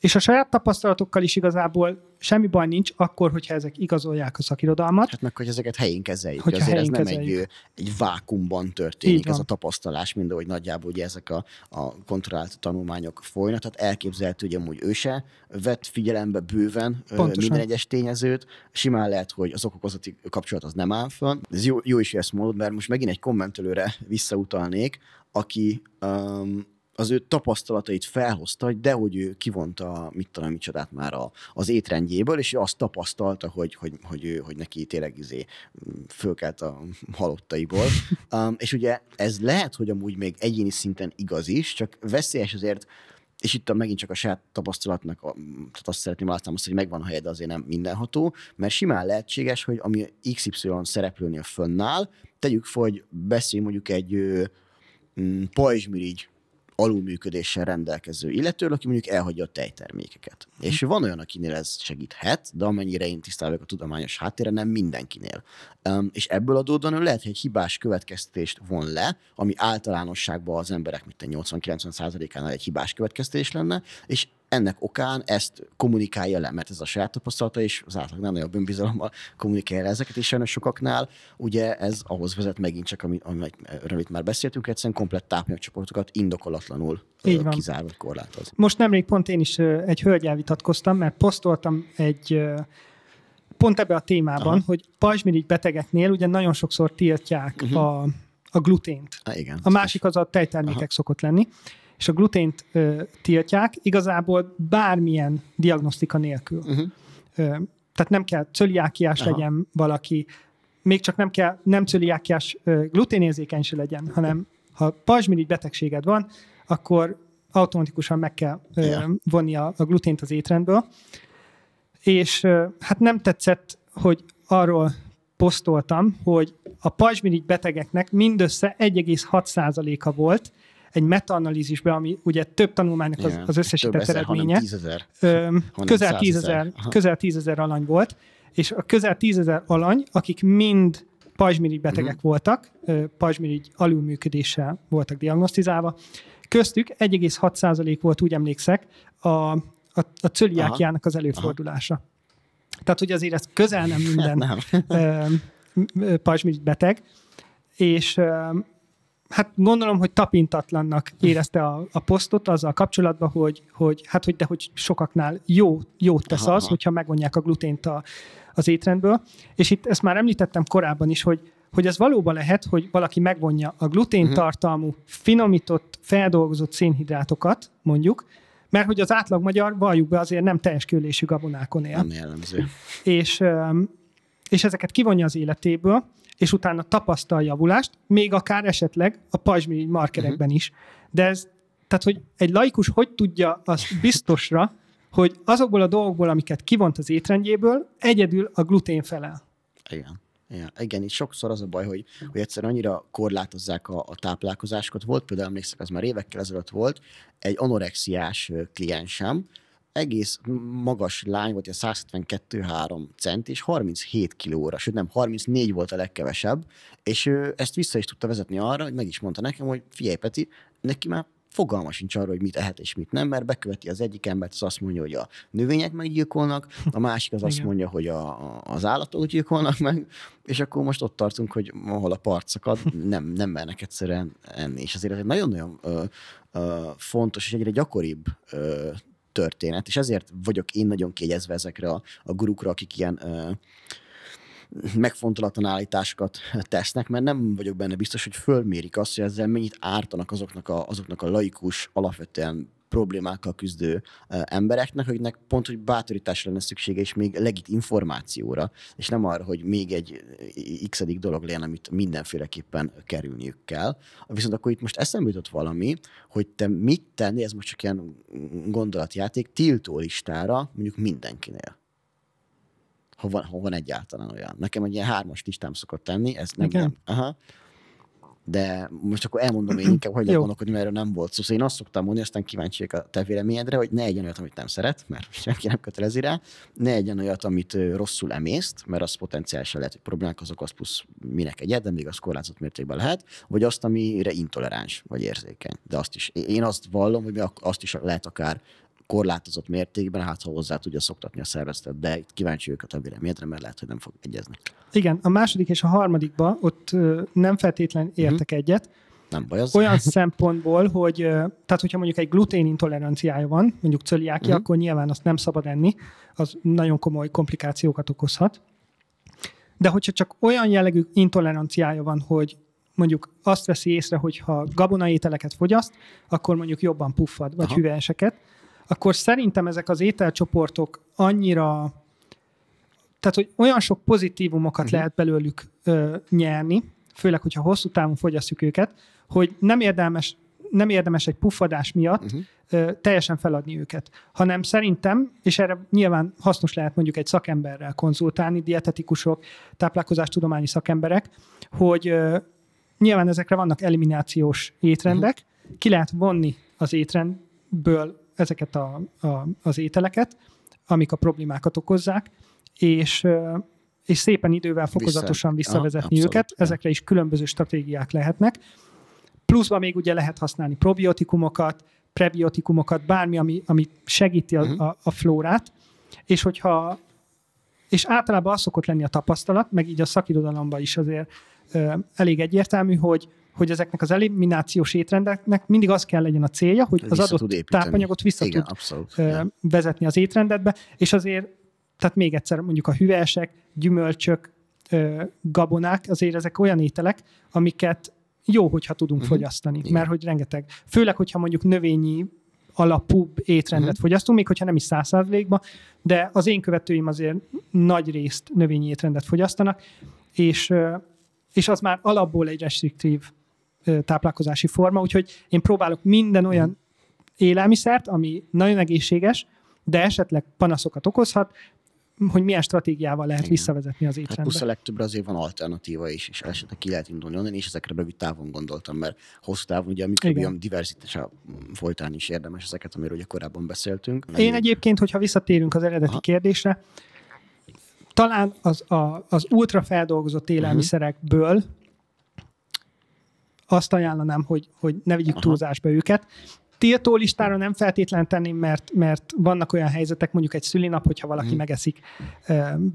és a saját tapasztalatokkal is igazából semmi baj nincs, akkor, hogyha ezek igazolják a szakirodalmat. Hát meg, hogy ezeket helyén kezeljük. Hogyha Azért helyén ez nem egy, egy vákumban történik ez a tapasztalás, mint ahogy nagyjából ugye ezek a, a kontrollált tanulmányok folynak. Tehát elképzelhető, hogy amúgy ő se vett figyelembe bőven Pontosan. minden egyes tényezőt. Simán lehet, hogy az okokozati kapcsolat az nem áll fönn. Ez jó, jó is, hogy ezt mondod, mert most megint egy kommentelőre visszautalnék, aki um, az ő tapasztalatait felhozta, de hogy ő kivonta, mit tudom, micsodát már a, az étrendjéből, és ő azt tapasztalta, hogy, hogy, hogy, ő, hogy neki tényleg izé fölkelt a halottaiból. um, és ugye ez lehet, hogy amúgy még egyéni szinten igaz is, csak veszélyes azért, és itt a, megint csak a saját tapasztalatnak, a, tehát azt szeretném azt, hogy megvan a helye, de azért nem mindenható, mert simán lehetséges, hogy ami XY szereplőnél fönnáll, tegyük fel, hogy beszélj mondjuk egy mm, pajzsmirigy alulműködéssel rendelkező illetőről, aki mondjuk elhagyja a tejtermékeket. Mm. És van olyan, akinél ez segíthet, de amennyire én tisztában a tudományos háttérre, nem mindenkinél. Um, és ebből adódóan lehet, hogy egy hibás következtetést von le, ami általánosságban az emberek mint 80-90%-ánál egy hibás következtetés lenne, és ennek okán ezt kommunikálja le, mert ez a saját tapasztalata, és az átlag nem nagyobb önbizalommal kommunikálja le ezeket, és sajnos sokaknál ugye ez ahhoz vezet megint csak, amit, amit már beszéltünk, egyszerűen komplett tápanyagcsoportokat indokolatlanul Így van. kizár korlátoz. Most nemrég pont én is egy hölgyel vitatkoztam, mert posztoltam egy pont ebbe a témában, Aha. hogy pajzsmirigy betegeknél ugye nagyon sokszor tiltják uh-huh. a, a glutént. A, igen, a másik az a tejtermékek Aha. szokott lenni és a glutént ö, tiltják igazából bármilyen diagnosztika nélkül. Uh-huh. Ö, tehát nem kell cöliákiás Aha. legyen valaki, még csak nem kell nem cöliákiás ö, gluténérzékeny se legyen, hanem ha pajzsmirigy betegséged van, akkor automatikusan meg kell ö, yeah. vonni a, a glutént az étrendből. És ö, hát nem tetszett, hogy arról posztoltam, hogy a pajzsmirigy betegeknek mindössze 1,6%-a volt, egy metaanalízisbe, ami ugye több tanulmánynak az, az összesített ezer, eredménye. Tízezer. Ö, közel tízezer, közel tízezer alany volt, és a közel tízezer alany, akik mind pajzsmirigy betegek uh-huh. voltak, pajzsmirigy alulműködéssel voltak diagnosztizálva. Köztük 1,6% volt, úgy emlékszek, a, a, a cöliákiának az előfordulása. Aha. Tehát, hogy azért ez közel nem minden hát nem. pajzsmirigy beteg, és hát gondolom, hogy tapintatlannak érezte a, a posztot azzal kapcsolatban, hogy, hogy hát hogy de hogy sokaknál jó, jót tesz az, hogyha megvonják a glutént a, az étrendből. És itt ezt már említettem korábban is, hogy hogy ez valóban lehet, hogy valaki megvonja a gluténtartalmú, mhm. finomított, feldolgozott szénhidrátokat, mondjuk, mert hogy az átlag magyar, valljuk be, azért nem teljes kőlésű gabonákon él. Nem jellemző. És és ezeket kivonja az életéből, és utána tapasztal javulást, még akár esetleg a pajzsmirigy markerekben mhm. is. De ez, tehát hogy egy laikus hogy tudja azt biztosra, hogy azokból a dolgokból, amiket kivont az étrendjéből, egyedül a glutén felel. Igen. Igen, igen, itt sokszor az a baj, hogy, hogy egyszerűen annyira korlátozzák a, a táplálkozásokat. Volt például, emlékszem, az már évekkel ezelőtt volt, egy anorexiás kliensem, egész magas lány volt, 172-3 cent, és 37 kilóra, sőt nem, 34 volt a legkevesebb, és ő ezt vissza is tudta vezetni arra, hogy meg is mondta nekem, hogy figyelj Peti, neki már fogalma sincs arról, hogy mit ehet és mit nem, mert beköveti az egyik embert, az azt mondja, hogy a növények meggyilkolnak, a másik az azt mondja, hogy a, az állatok gyilkolnak meg, és akkor most ott tartunk, hogy ahol a part szakad, nem, nem mernek egyszerűen enni. És azért ez egy nagyon-nagyon ö, ö, fontos és egyre gyakoribb ö, történet, és ezért vagyok én nagyon kégyezve ezekre a, a gurukra, akik ilyen ö, megfontolatlan állításokat tesznek, mert nem vagyok benne biztos, hogy fölmérik azt, hogy ezzel mennyit ártanak azoknak a, azoknak a laikus, alapvetően problémákkal küzdő embereknek, akiknek pont, hogy bátorításra lenne szüksége, és még legit információra, és nem arra, hogy még egy x dolog legyen, amit mindenféleképpen kerülniük kell. Viszont akkor itt most eszembe jutott valami, hogy te mit tenni, ez most csak ilyen gondolatjáték, tiltó listára mondjuk mindenkinél ha van, ha van egyáltalán olyan. Nekem egy ilyen hármas listám szokott tenni, ez nem, Igen. nem. Aha de most akkor elmondom én inkább, hogy gondolkodni, mert erről nem volt szó. Szóval én azt szoktam mondani, aztán kíváncsiak a te véleményedre, hogy ne egyen olyat, amit nem szeret, mert senki nem kötelezi rá, ne egyen olyat, amit rosszul emészt, mert az potenciálisan lehet, hogy problémák azok, az plusz minek egyet, de még az korlátozott mértékben lehet, vagy azt, amire intoleráns vagy érzékeny. De azt is, én azt vallom, hogy azt is lehet akár korlátozott mértékben, hát ha hozzá tudja szoktatni a szervezetet, de itt kíváncsi őket a véleményedre, mert lehet, hogy nem fog egyezni. Igen, a második és a harmadikba ott nem feltétlen mhm. értek mm egyet. Nem baj az. Olyan szempontból, hogy tehát hogyha mondjuk egy glutén intoleranciája van, mondjuk cöliáki, mm akkor nyilván azt nem szabad enni, az nagyon komoly komplikációkat okozhat. De hogyha csak olyan jellegű intoleranciája van, hogy mondjuk azt veszi észre, hogy ha gabonaételeket fogyaszt, akkor mondjuk jobban puffad, vagy hüvelyeseket, akkor szerintem ezek az ételcsoportok annyira, tehát hogy olyan sok pozitívumokat uh-huh. lehet belőlük ö, nyerni, főleg, hogyha hosszú távon fogyasztjuk őket, hogy nem érdemes, nem érdemes egy puffadás miatt uh-huh. ö, teljesen feladni őket, hanem szerintem, és erre nyilván hasznos lehet mondjuk egy szakemberrel konzultálni, dietetikusok, táplálkozástudományi szakemberek, hogy ö, nyilván ezekre vannak eliminációs étrendek, uh-huh. ki lehet vonni az étrendből ezeket a, a, az ételeket, amik a problémákat okozzák, és, és szépen idővel fokozatosan Vissza. visszavezetni őket. Abszolút. Ezekre is különböző stratégiák lehetnek. Pluszban még ugye lehet használni probiotikumokat, prebiotikumokat, bármi, ami, ami segíti a, mhm. a, a flórát, és hogyha és általában az szokott lenni a tapasztalat, meg így a szakirodalomban is azért ö, elég egyértelmű, hogy hogy ezeknek az eliminációs étrendeknek mindig az kell legyen a célja, hogy vissza az adott tápanyagot vissza Igen, tud abszolút, vezetni az étrendedbe, és azért, tehát még egyszer mondjuk a hüvelyesek, gyümölcsök, gabonák, azért ezek olyan ételek, amiket jó, hogyha tudunk uh-huh. fogyasztani, Igen. mert hogy rengeteg, főleg, hogyha mondjuk növényi alapú étrendet uh-huh. fogyasztunk, még hogyha nem is száz százalékban, de az én követőim azért nagy részt növényi étrendet fogyasztanak, és, és az már alapból egy restriktív táplálkozási forma, úgyhogy én próbálok minden mhm. olyan élelmiszert, ami nagyon egészséges, de esetleg panaszokat okozhat, hogy milyen stratégiával lehet Igen. visszavezetni az hát étrendbe. Hát plusz a legtöbbre azért van alternatíva is, és esetleg ki lehet indulni onnan, és ezekre rövid távon gondoltam, mert hosszú távon ugye a mikrobiom diverzitása mm, folytán is érdemes ezeket, amiről ugye korábban beszéltünk. Én egyébként, hogyha visszatérünk az eredeti Aha. kérdésre, talán az, a, az ultrafeldolgozott mhm. élelmiszerekből azt ajánlanám, hogy, hogy ne vigyük Aha. túlzásba őket. Tiltó listára nem feltétlen tenni, mert, mert vannak olyan helyzetek, mondjuk egy szülinap, hogyha valaki hmm. megeszik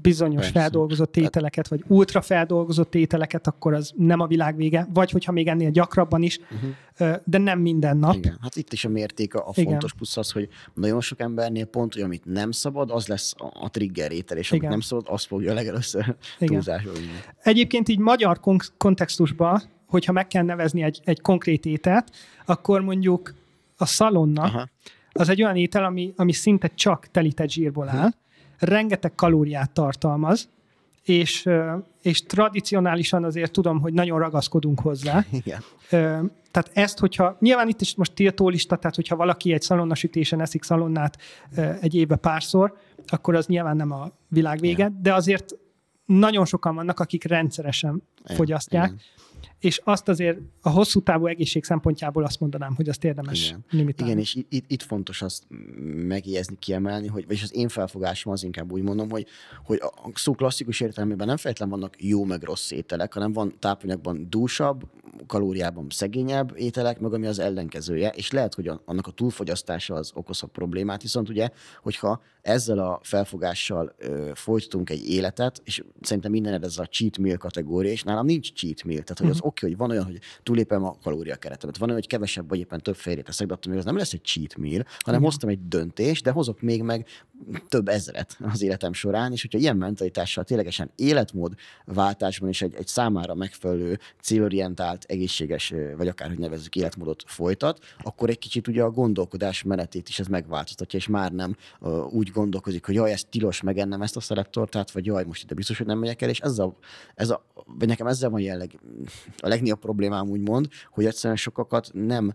bizonyos Persze. feldolgozott hát- ételeket, vagy ultra feldolgozott ételeket, akkor az nem a világ vége, vagy hogyha még ennél gyakrabban is, uh-huh. de nem minden nap. Igen. Hát itt is a mértéke a Igen. fontos plusz az, hogy nagyon sok embernél pont, hogy amit nem szabad, az lesz a trigger étel, és amit Igen. nem szabad, az fogja legelőször túlzásolni. Egyébként így magyar kontextusban hogyha meg kell nevezni egy, egy konkrét ételt, akkor mondjuk a szalonna Aha. az egy olyan étel, ami, ami szinte csak telített zsírból áll, hm. rengeteg kalóriát tartalmaz, és, és tradicionálisan azért tudom, hogy nagyon ragaszkodunk hozzá. Igen. Tehát ezt, hogyha, nyilván itt is most tiltólista, tehát hogyha valaki egy szalonnasütésen eszik szalonnát egy évbe párszor, akkor az nyilván nem a világ vége, Igen. de azért nagyon sokan vannak, akik rendszeresen Igen. fogyasztják. Igen és azt azért a hosszú távú egészség szempontjából azt mondanám, hogy azt érdemes Igen. limitálni. Igen, és itt, itt fontos azt megjegyezni, kiemelni, hogy, vagyis az én felfogásom az inkább úgy mondom, hogy, hogy a szó klasszikus értelmében nem feltétlenül vannak jó meg rossz ételek, hanem van tápanyagban dúsabb, kalóriában szegényebb ételek, meg ami az ellenkezője, és lehet, hogy annak a túlfogyasztása az okozhat problémát, viszont ugye, hogyha ezzel a felfogással ö, folytatunk egy életet, és szerintem minden ez a cheat meal kategória, és nálam nincs cheat meal, tehát hogy az mhm oké, hogy van olyan, hogy túlépem a kalóriakeretemet, van olyan, hogy kevesebb vagy éppen több férjét teszek, de attól még az nem lesz egy cheat meal, hanem Igen. hoztam egy döntést, de hozok még meg több ezret az életem során, és hogyha ilyen mentalitással ténylegesen életmódváltásban is egy, egy számára megfelelő, célorientált, egészséges, vagy akárhogy nevezzük életmódot folytat, akkor egy kicsit ugye a gondolkodás menetét is ez megváltoztatja, és már nem uh, úgy gondolkozik, hogy jaj, ez tilos megennem ezt a szereptortát, vagy jaj, most ide biztos, hogy nem megyek el, és ez a, ez a vagy nekem ezzel van jelleg a legnagyobb problémám úgymond, hogy egyszerűen sokakat nem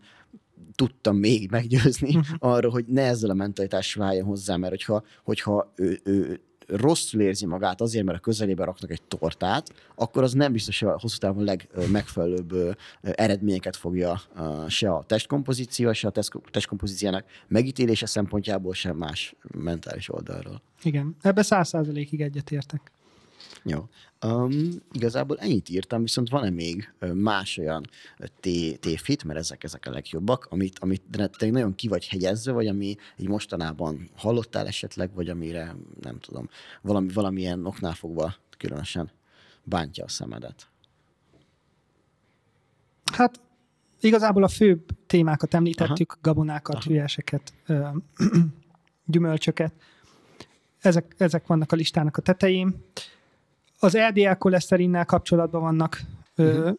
tudtam még meggyőzni mhm. arra, hogy ne ezzel a mentalitással váljon hozzá, mert hogyha, hogyha ő, ő rosszul érzi magát azért, mert a közelébe raknak egy tortát, akkor az nem biztos, hogy a hosszú távon legmegfelelőbb eredményeket fogja se a testkompozíció, se a testkompozíciának megítélése szempontjából, sem más mentális oldalról. Igen, ebbe száz százalékig egyetértek. Jó. Um, igazából ennyit írtam, viszont van-e még más olyan téfit, mert ezek, ezek a legjobbak, amit, amit te nagyon ki vagy hegyezve, vagy ami így mostanában hallottál esetleg, vagy amire, nem tudom, valami, valamilyen oknál fogva különösen bántja a szemedet? Hát igazából a fő témákat említettük, Aha. gabonákat, Aha. hülyeseket, gyümölcsöket. Ezek, ezek vannak a listának a tetején az LDL koleszterinnel kapcsolatban vannak uh-huh. ö,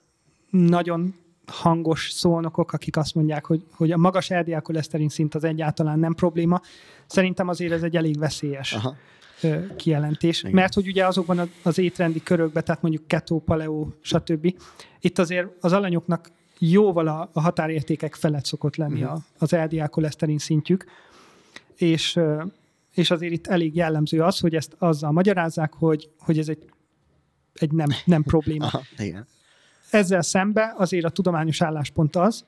mhm. nagyon hangos szónokok, akik azt mondják, hogy, hogy a magas LDL koleszterin szint az egyáltalán nem probléma. Szerintem azért ez egy elég veszélyes Aha. Ö, kijelentés, Igen. mert hogy ugye azokban az étrendi körökben, tehát mondjuk ketó, paleó, stb. Itt azért az alanyoknak jóval a, a határértékek felett szokott lenni uh az LDL koleszterin szintjük, és és azért itt elég jellemző az, hogy ezt azzal magyarázzák, hogy, hogy ez egy egy nem, nem probléma. Aha, igen. Ezzel szembe azért a tudományos álláspont az,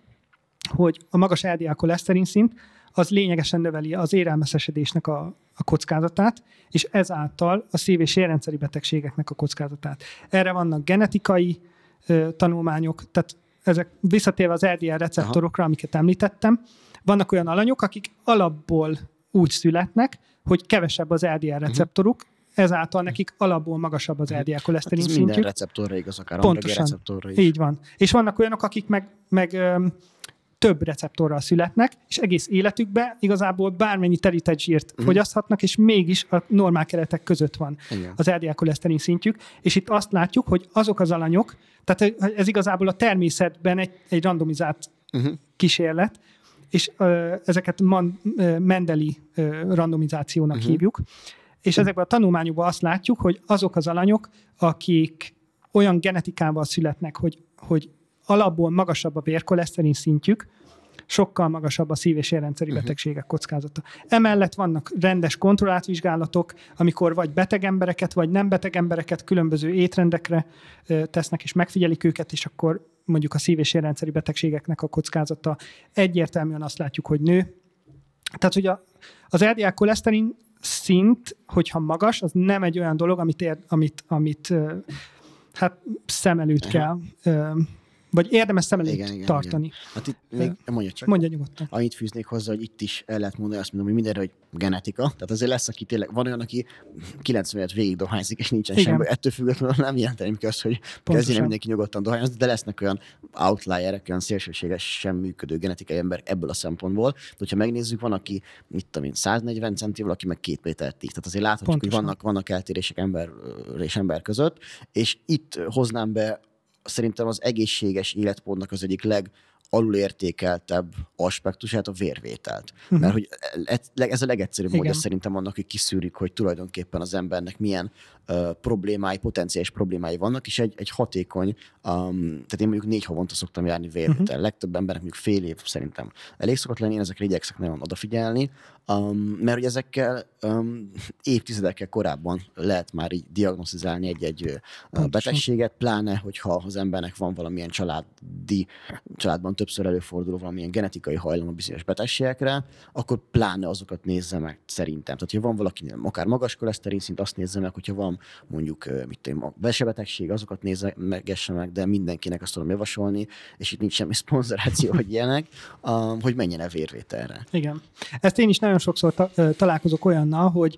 hogy a magas LDL koleszterin szint az lényegesen növeli az érelmeszesedésnek a, a kockázatát, és ezáltal a szív- és érrendszeri betegségeknek a kockázatát. Erre vannak genetikai ö, tanulmányok, tehát ezek visszatérve az LDL receptorokra, Aha. amiket említettem, vannak olyan alanyok, akik alapból úgy születnek, hogy kevesebb az LDL mhm. receptoruk, uh-huh ezáltal nekik alapból magasabb az LDL mhm. koleszterin hát szintjük. Minden receptorra igaz, akár Pontosan. receptorra is. Így van. És vannak olyanok, akik meg, meg öm, több receptorral születnek, és egész életükben igazából bármennyi telített zsírt mm. fogyaszthatnak, és mégis a normál keretek között van Igen. az LDL koleszterin szintjük, és itt azt látjuk, hogy azok az alanyok, tehát ez igazából a természetben egy, egy randomizált mm-hmm. kísérlet, és ö, ezeket man, ö, Mendeli ö, randomizációnak uh-huh. hívjuk, és hm. ezekben a tanulmányokban azt látjuk, hogy azok az alanyok, akik olyan genetikával születnek, hogy, hogy alapból magasabb a vérkoleszterin szintjük, sokkal magasabb a szív- és érrendszeri hm. betegségek kockázata. Emellett vannak rendes kontrollált vizsgálatok, amikor vagy beteg embereket, vagy nem beteg embereket különböző étrendekre tesznek, és megfigyelik őket, és akkor mondjuk a szív- és érrendszeri betegségeknek a kockázata egyértelműen azt látjuk, hogy nő. Tehát, hogy a, az LDL koleszterin szint, hogyha magas, az nem egy olyan dolog, amit, ér, amit, amit hát szem előtt kell vagy érdemes szem előtt igen, igen, tartani. Igen. Hát itt, igen. mondja csak. Mondja nyugodtan. Annyit fűznék hozzá, hogy itt is el lehet mondani, azt mondom, hogy mindenre, hogy genetika. Tehát azért lesz, aki tényleg, van olyan, aki 95 végig dohányzik, és nincsen igen. semmi. Ettől függetlenül nem jelenteni ki azt, hogy kezdjen mindenki nyugodtan dohányozni, de lesznek olyan outlierek, olyan szélsőséges, sem működő genetikai ember ebből a szempontból. De hogyha megnézzük, van, aki, mit tudom én, 140 centivel, aki meg két méter tíz. Tehát azért láthatjuk, Pontosan. hogy vannak, vannak eltérések ember és ember között, és itt hoznám be szerintem az egészséges életpontnak az egyik leg alulértékeltebb aspektusát, a vérvételt. Uh-huh. Mert hogy e, e, ez a legegyszerűbb módja szerintem annak, hogy kiszűrik, hogy tulajdonképpen az embernek milyen problémái, potenciális problémái vannak, és egy, egy hatékony, um, tehát én mondjuk négy havonta szoktam járni vérvétel. Mhm. Uh-huh. Legtöbb embernek mondjuk fél év szerintem elég szokott lenni, én ezekre igyekszek nagyon odafigyelni, um, mert hogy ezekkel um, évtizedekkel korábban lehet már így diagnosztizálni egy-egy betegséget, pláne, hogyha az embernek van valamilyen családi, családban többször előforduló valamilyen genetikai a bizonyos betegségekre, akkor pláne azokat nézze meg szerintem. Tehát, ha van valakinél akár magas koleszterin szint, azt nézze meg, hogyha van tartalom, mondjuk mit tudom, a besebetegség, azokat nézze, megesse meg, de mindenkinek azt tudom javasolni, és itt nincs semmi szponzoráció, hogy ilyenek, hogy menjen e vérvételre. Igen. Ezt én is nagyon sokszor ta- találkozok olyannal, hogy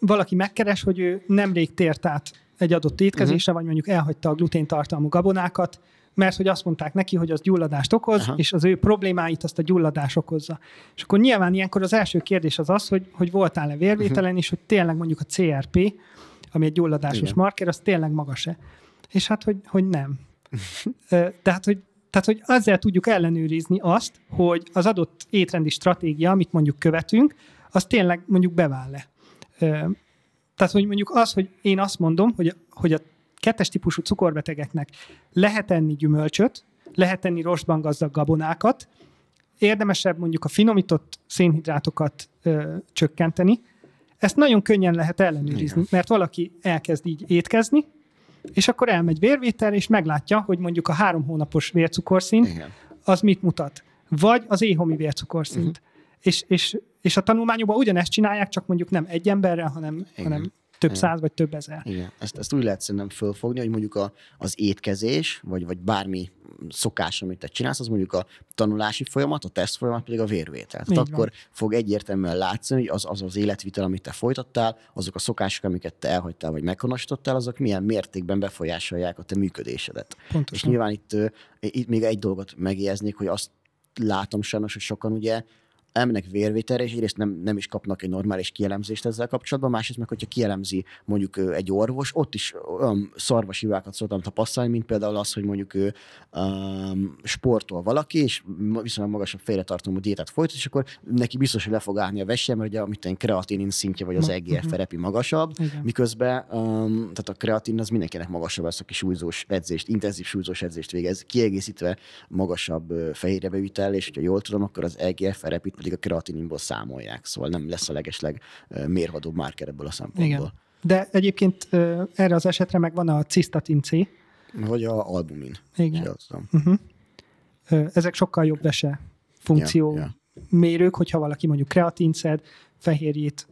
valaki megkeres, hogy ő nemrég tért át egy adott étkezésre, uh-huh. vagy mondjuk elhagyta a glutén tartalmú gabonákat, mert hogy azt mondták neki, hogy az gyulladást okoz, Aha. és az ő problémáit azt a gyulladás okozza. És akkor nyilván ilyenkor az első kérdés az az, hogy, hogy voltál-e vérvételen, uh-huh. és hogy tényleg mondjuk a CRP, ami egy gyulladásos Igen. marker, az tényleg magas-e. És hát, hogy, hogy nem. tehát, hogy tehát, hogy azzal tudjuk ellenőrizni azt, hogy az adott étrendi stratégia, amit mondjuk követünk, az tényleg mondjuk beváll-e. Tehát, hogy mondjuk az, hogy én azt mondom, hogy, hogy a kettes típusú cukorbetegeknek lehet enni gyümölcsöt, lehet enni rostban gazdag gabonákat, érdemesebb mondjuk a finomított szénhidrátokat ö, csökkenteni. Ezt nagyon könnyen lehet ellenőrizni, Igen. mert valaki elkezd így étkezni, és akkor elmegy vérvétel, és meglátja, hogy mondjuk a három hónapos vércukorszint Igen. az mit mutat. Vagy az éhomi vércukorszint. Uh-huh. És, és, és a tanulmányokban ugyanezt csinálják, csak mondjuk nem egy emberrel, hanem, hanem több Igen. száz vagy több ezer. Igen, ezt, ezt úgy lehet szerintem fölfogni, hogy mondjuk a, az étkezés, vagy, vagy bármi szokás, amit te csinálsz, az mondjuk a tanulási folyamat, a teszt folyamat pedig a vérvétel. Tehát van. akkor fog egyértelműen látszani, hogy az, az az életvitel, amit te folytattál, azok a szokások, amiket te elhagytál, vagy meghonosítottál, azok milyen mértékben befolyásolják a te működésedet. Pontosan. És nyilván itt, itt még egy dolgot megjegyeznék, hogy azt látom sajnos, hogy sokan ugye elmennek vérvételre, és egyrészt nem, nem is kapnak egy normális kielemzést ezzel kapcsolatban, másrészt meg, hogyha kielemzi mondjuk egy orvos, ott is olyan szarvas hibákat szoktam tapasztalni, mint például az, hogy mondjuk ő um, sportol valaki, és viszonylag magasabb félretartalmú diétát folytat, és akkor neki biztos, hogy le fog állni a vesse, mert ugye amit egy kreatinin szintje, vagy az mm-hmm. EGF repi magasabb, Igen. miközben um, tehát a kreatin az mindenkinek magasabb, az, kis súlyzós edzést, intenzív súlyzós edzést végez, kiegészítve magasabb fehérjebevitel, és hogyha jól tudom, akkor az EGF repit pedig a kreatinimból számolják, szóval nem lesz a legesleg mérvadóbb márker ebből a szempontból. Igen. De egyébként erre az esetre meg van a cisztatin C. Vagy a albumin. Igen. Uh-huh. Ezek sokkal jobb vese funkció yeah, yeah. mérők, hogyha valaki mondjuk kreatin szed, fehérjét,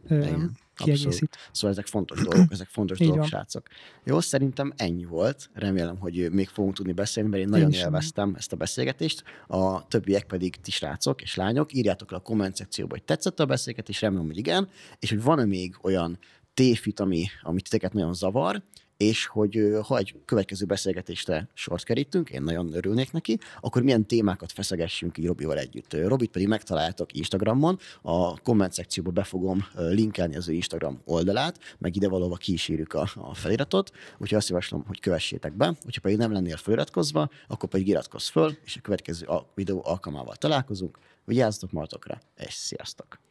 Kiegészít. Abszolút. Szóval ezek fontos dolgok, ezek fontos Így dolgok, van. srácok. Jó, szerintem ennyi volt. Remélem, hogy még fogunk tudni beszélni, mert én nagyon én élveztem ezt a beszélgetést. A többiek pedig ti srácok és lányok, írjátok le a komment szekcióba, hogy tetszett a beszélgetés, remélem, hogy igen, és hogy van-e még olyan téfit, ami, ami titeket nagyon zavar, és hogy ha egy következő beszélgetésre sort kerítünk, én nagyon örülnék neki, akkor milyen témákat feszegessünk így Robival együtt. Robit pedig megtaláltok Instagramon, a komment szekcióba be fogom linkelni az ő Instagram oldalát, meg ide valóban kísérjük a, a feliratot, úgyhogy azt javaslom, hogy kövessétek be, hogyha pedig nem lennél feliratkozva, akkor pedig iratkozz föl, és a következő videó alkalmával találkozunk. Vigyázzatok magatokra, és sziasztok!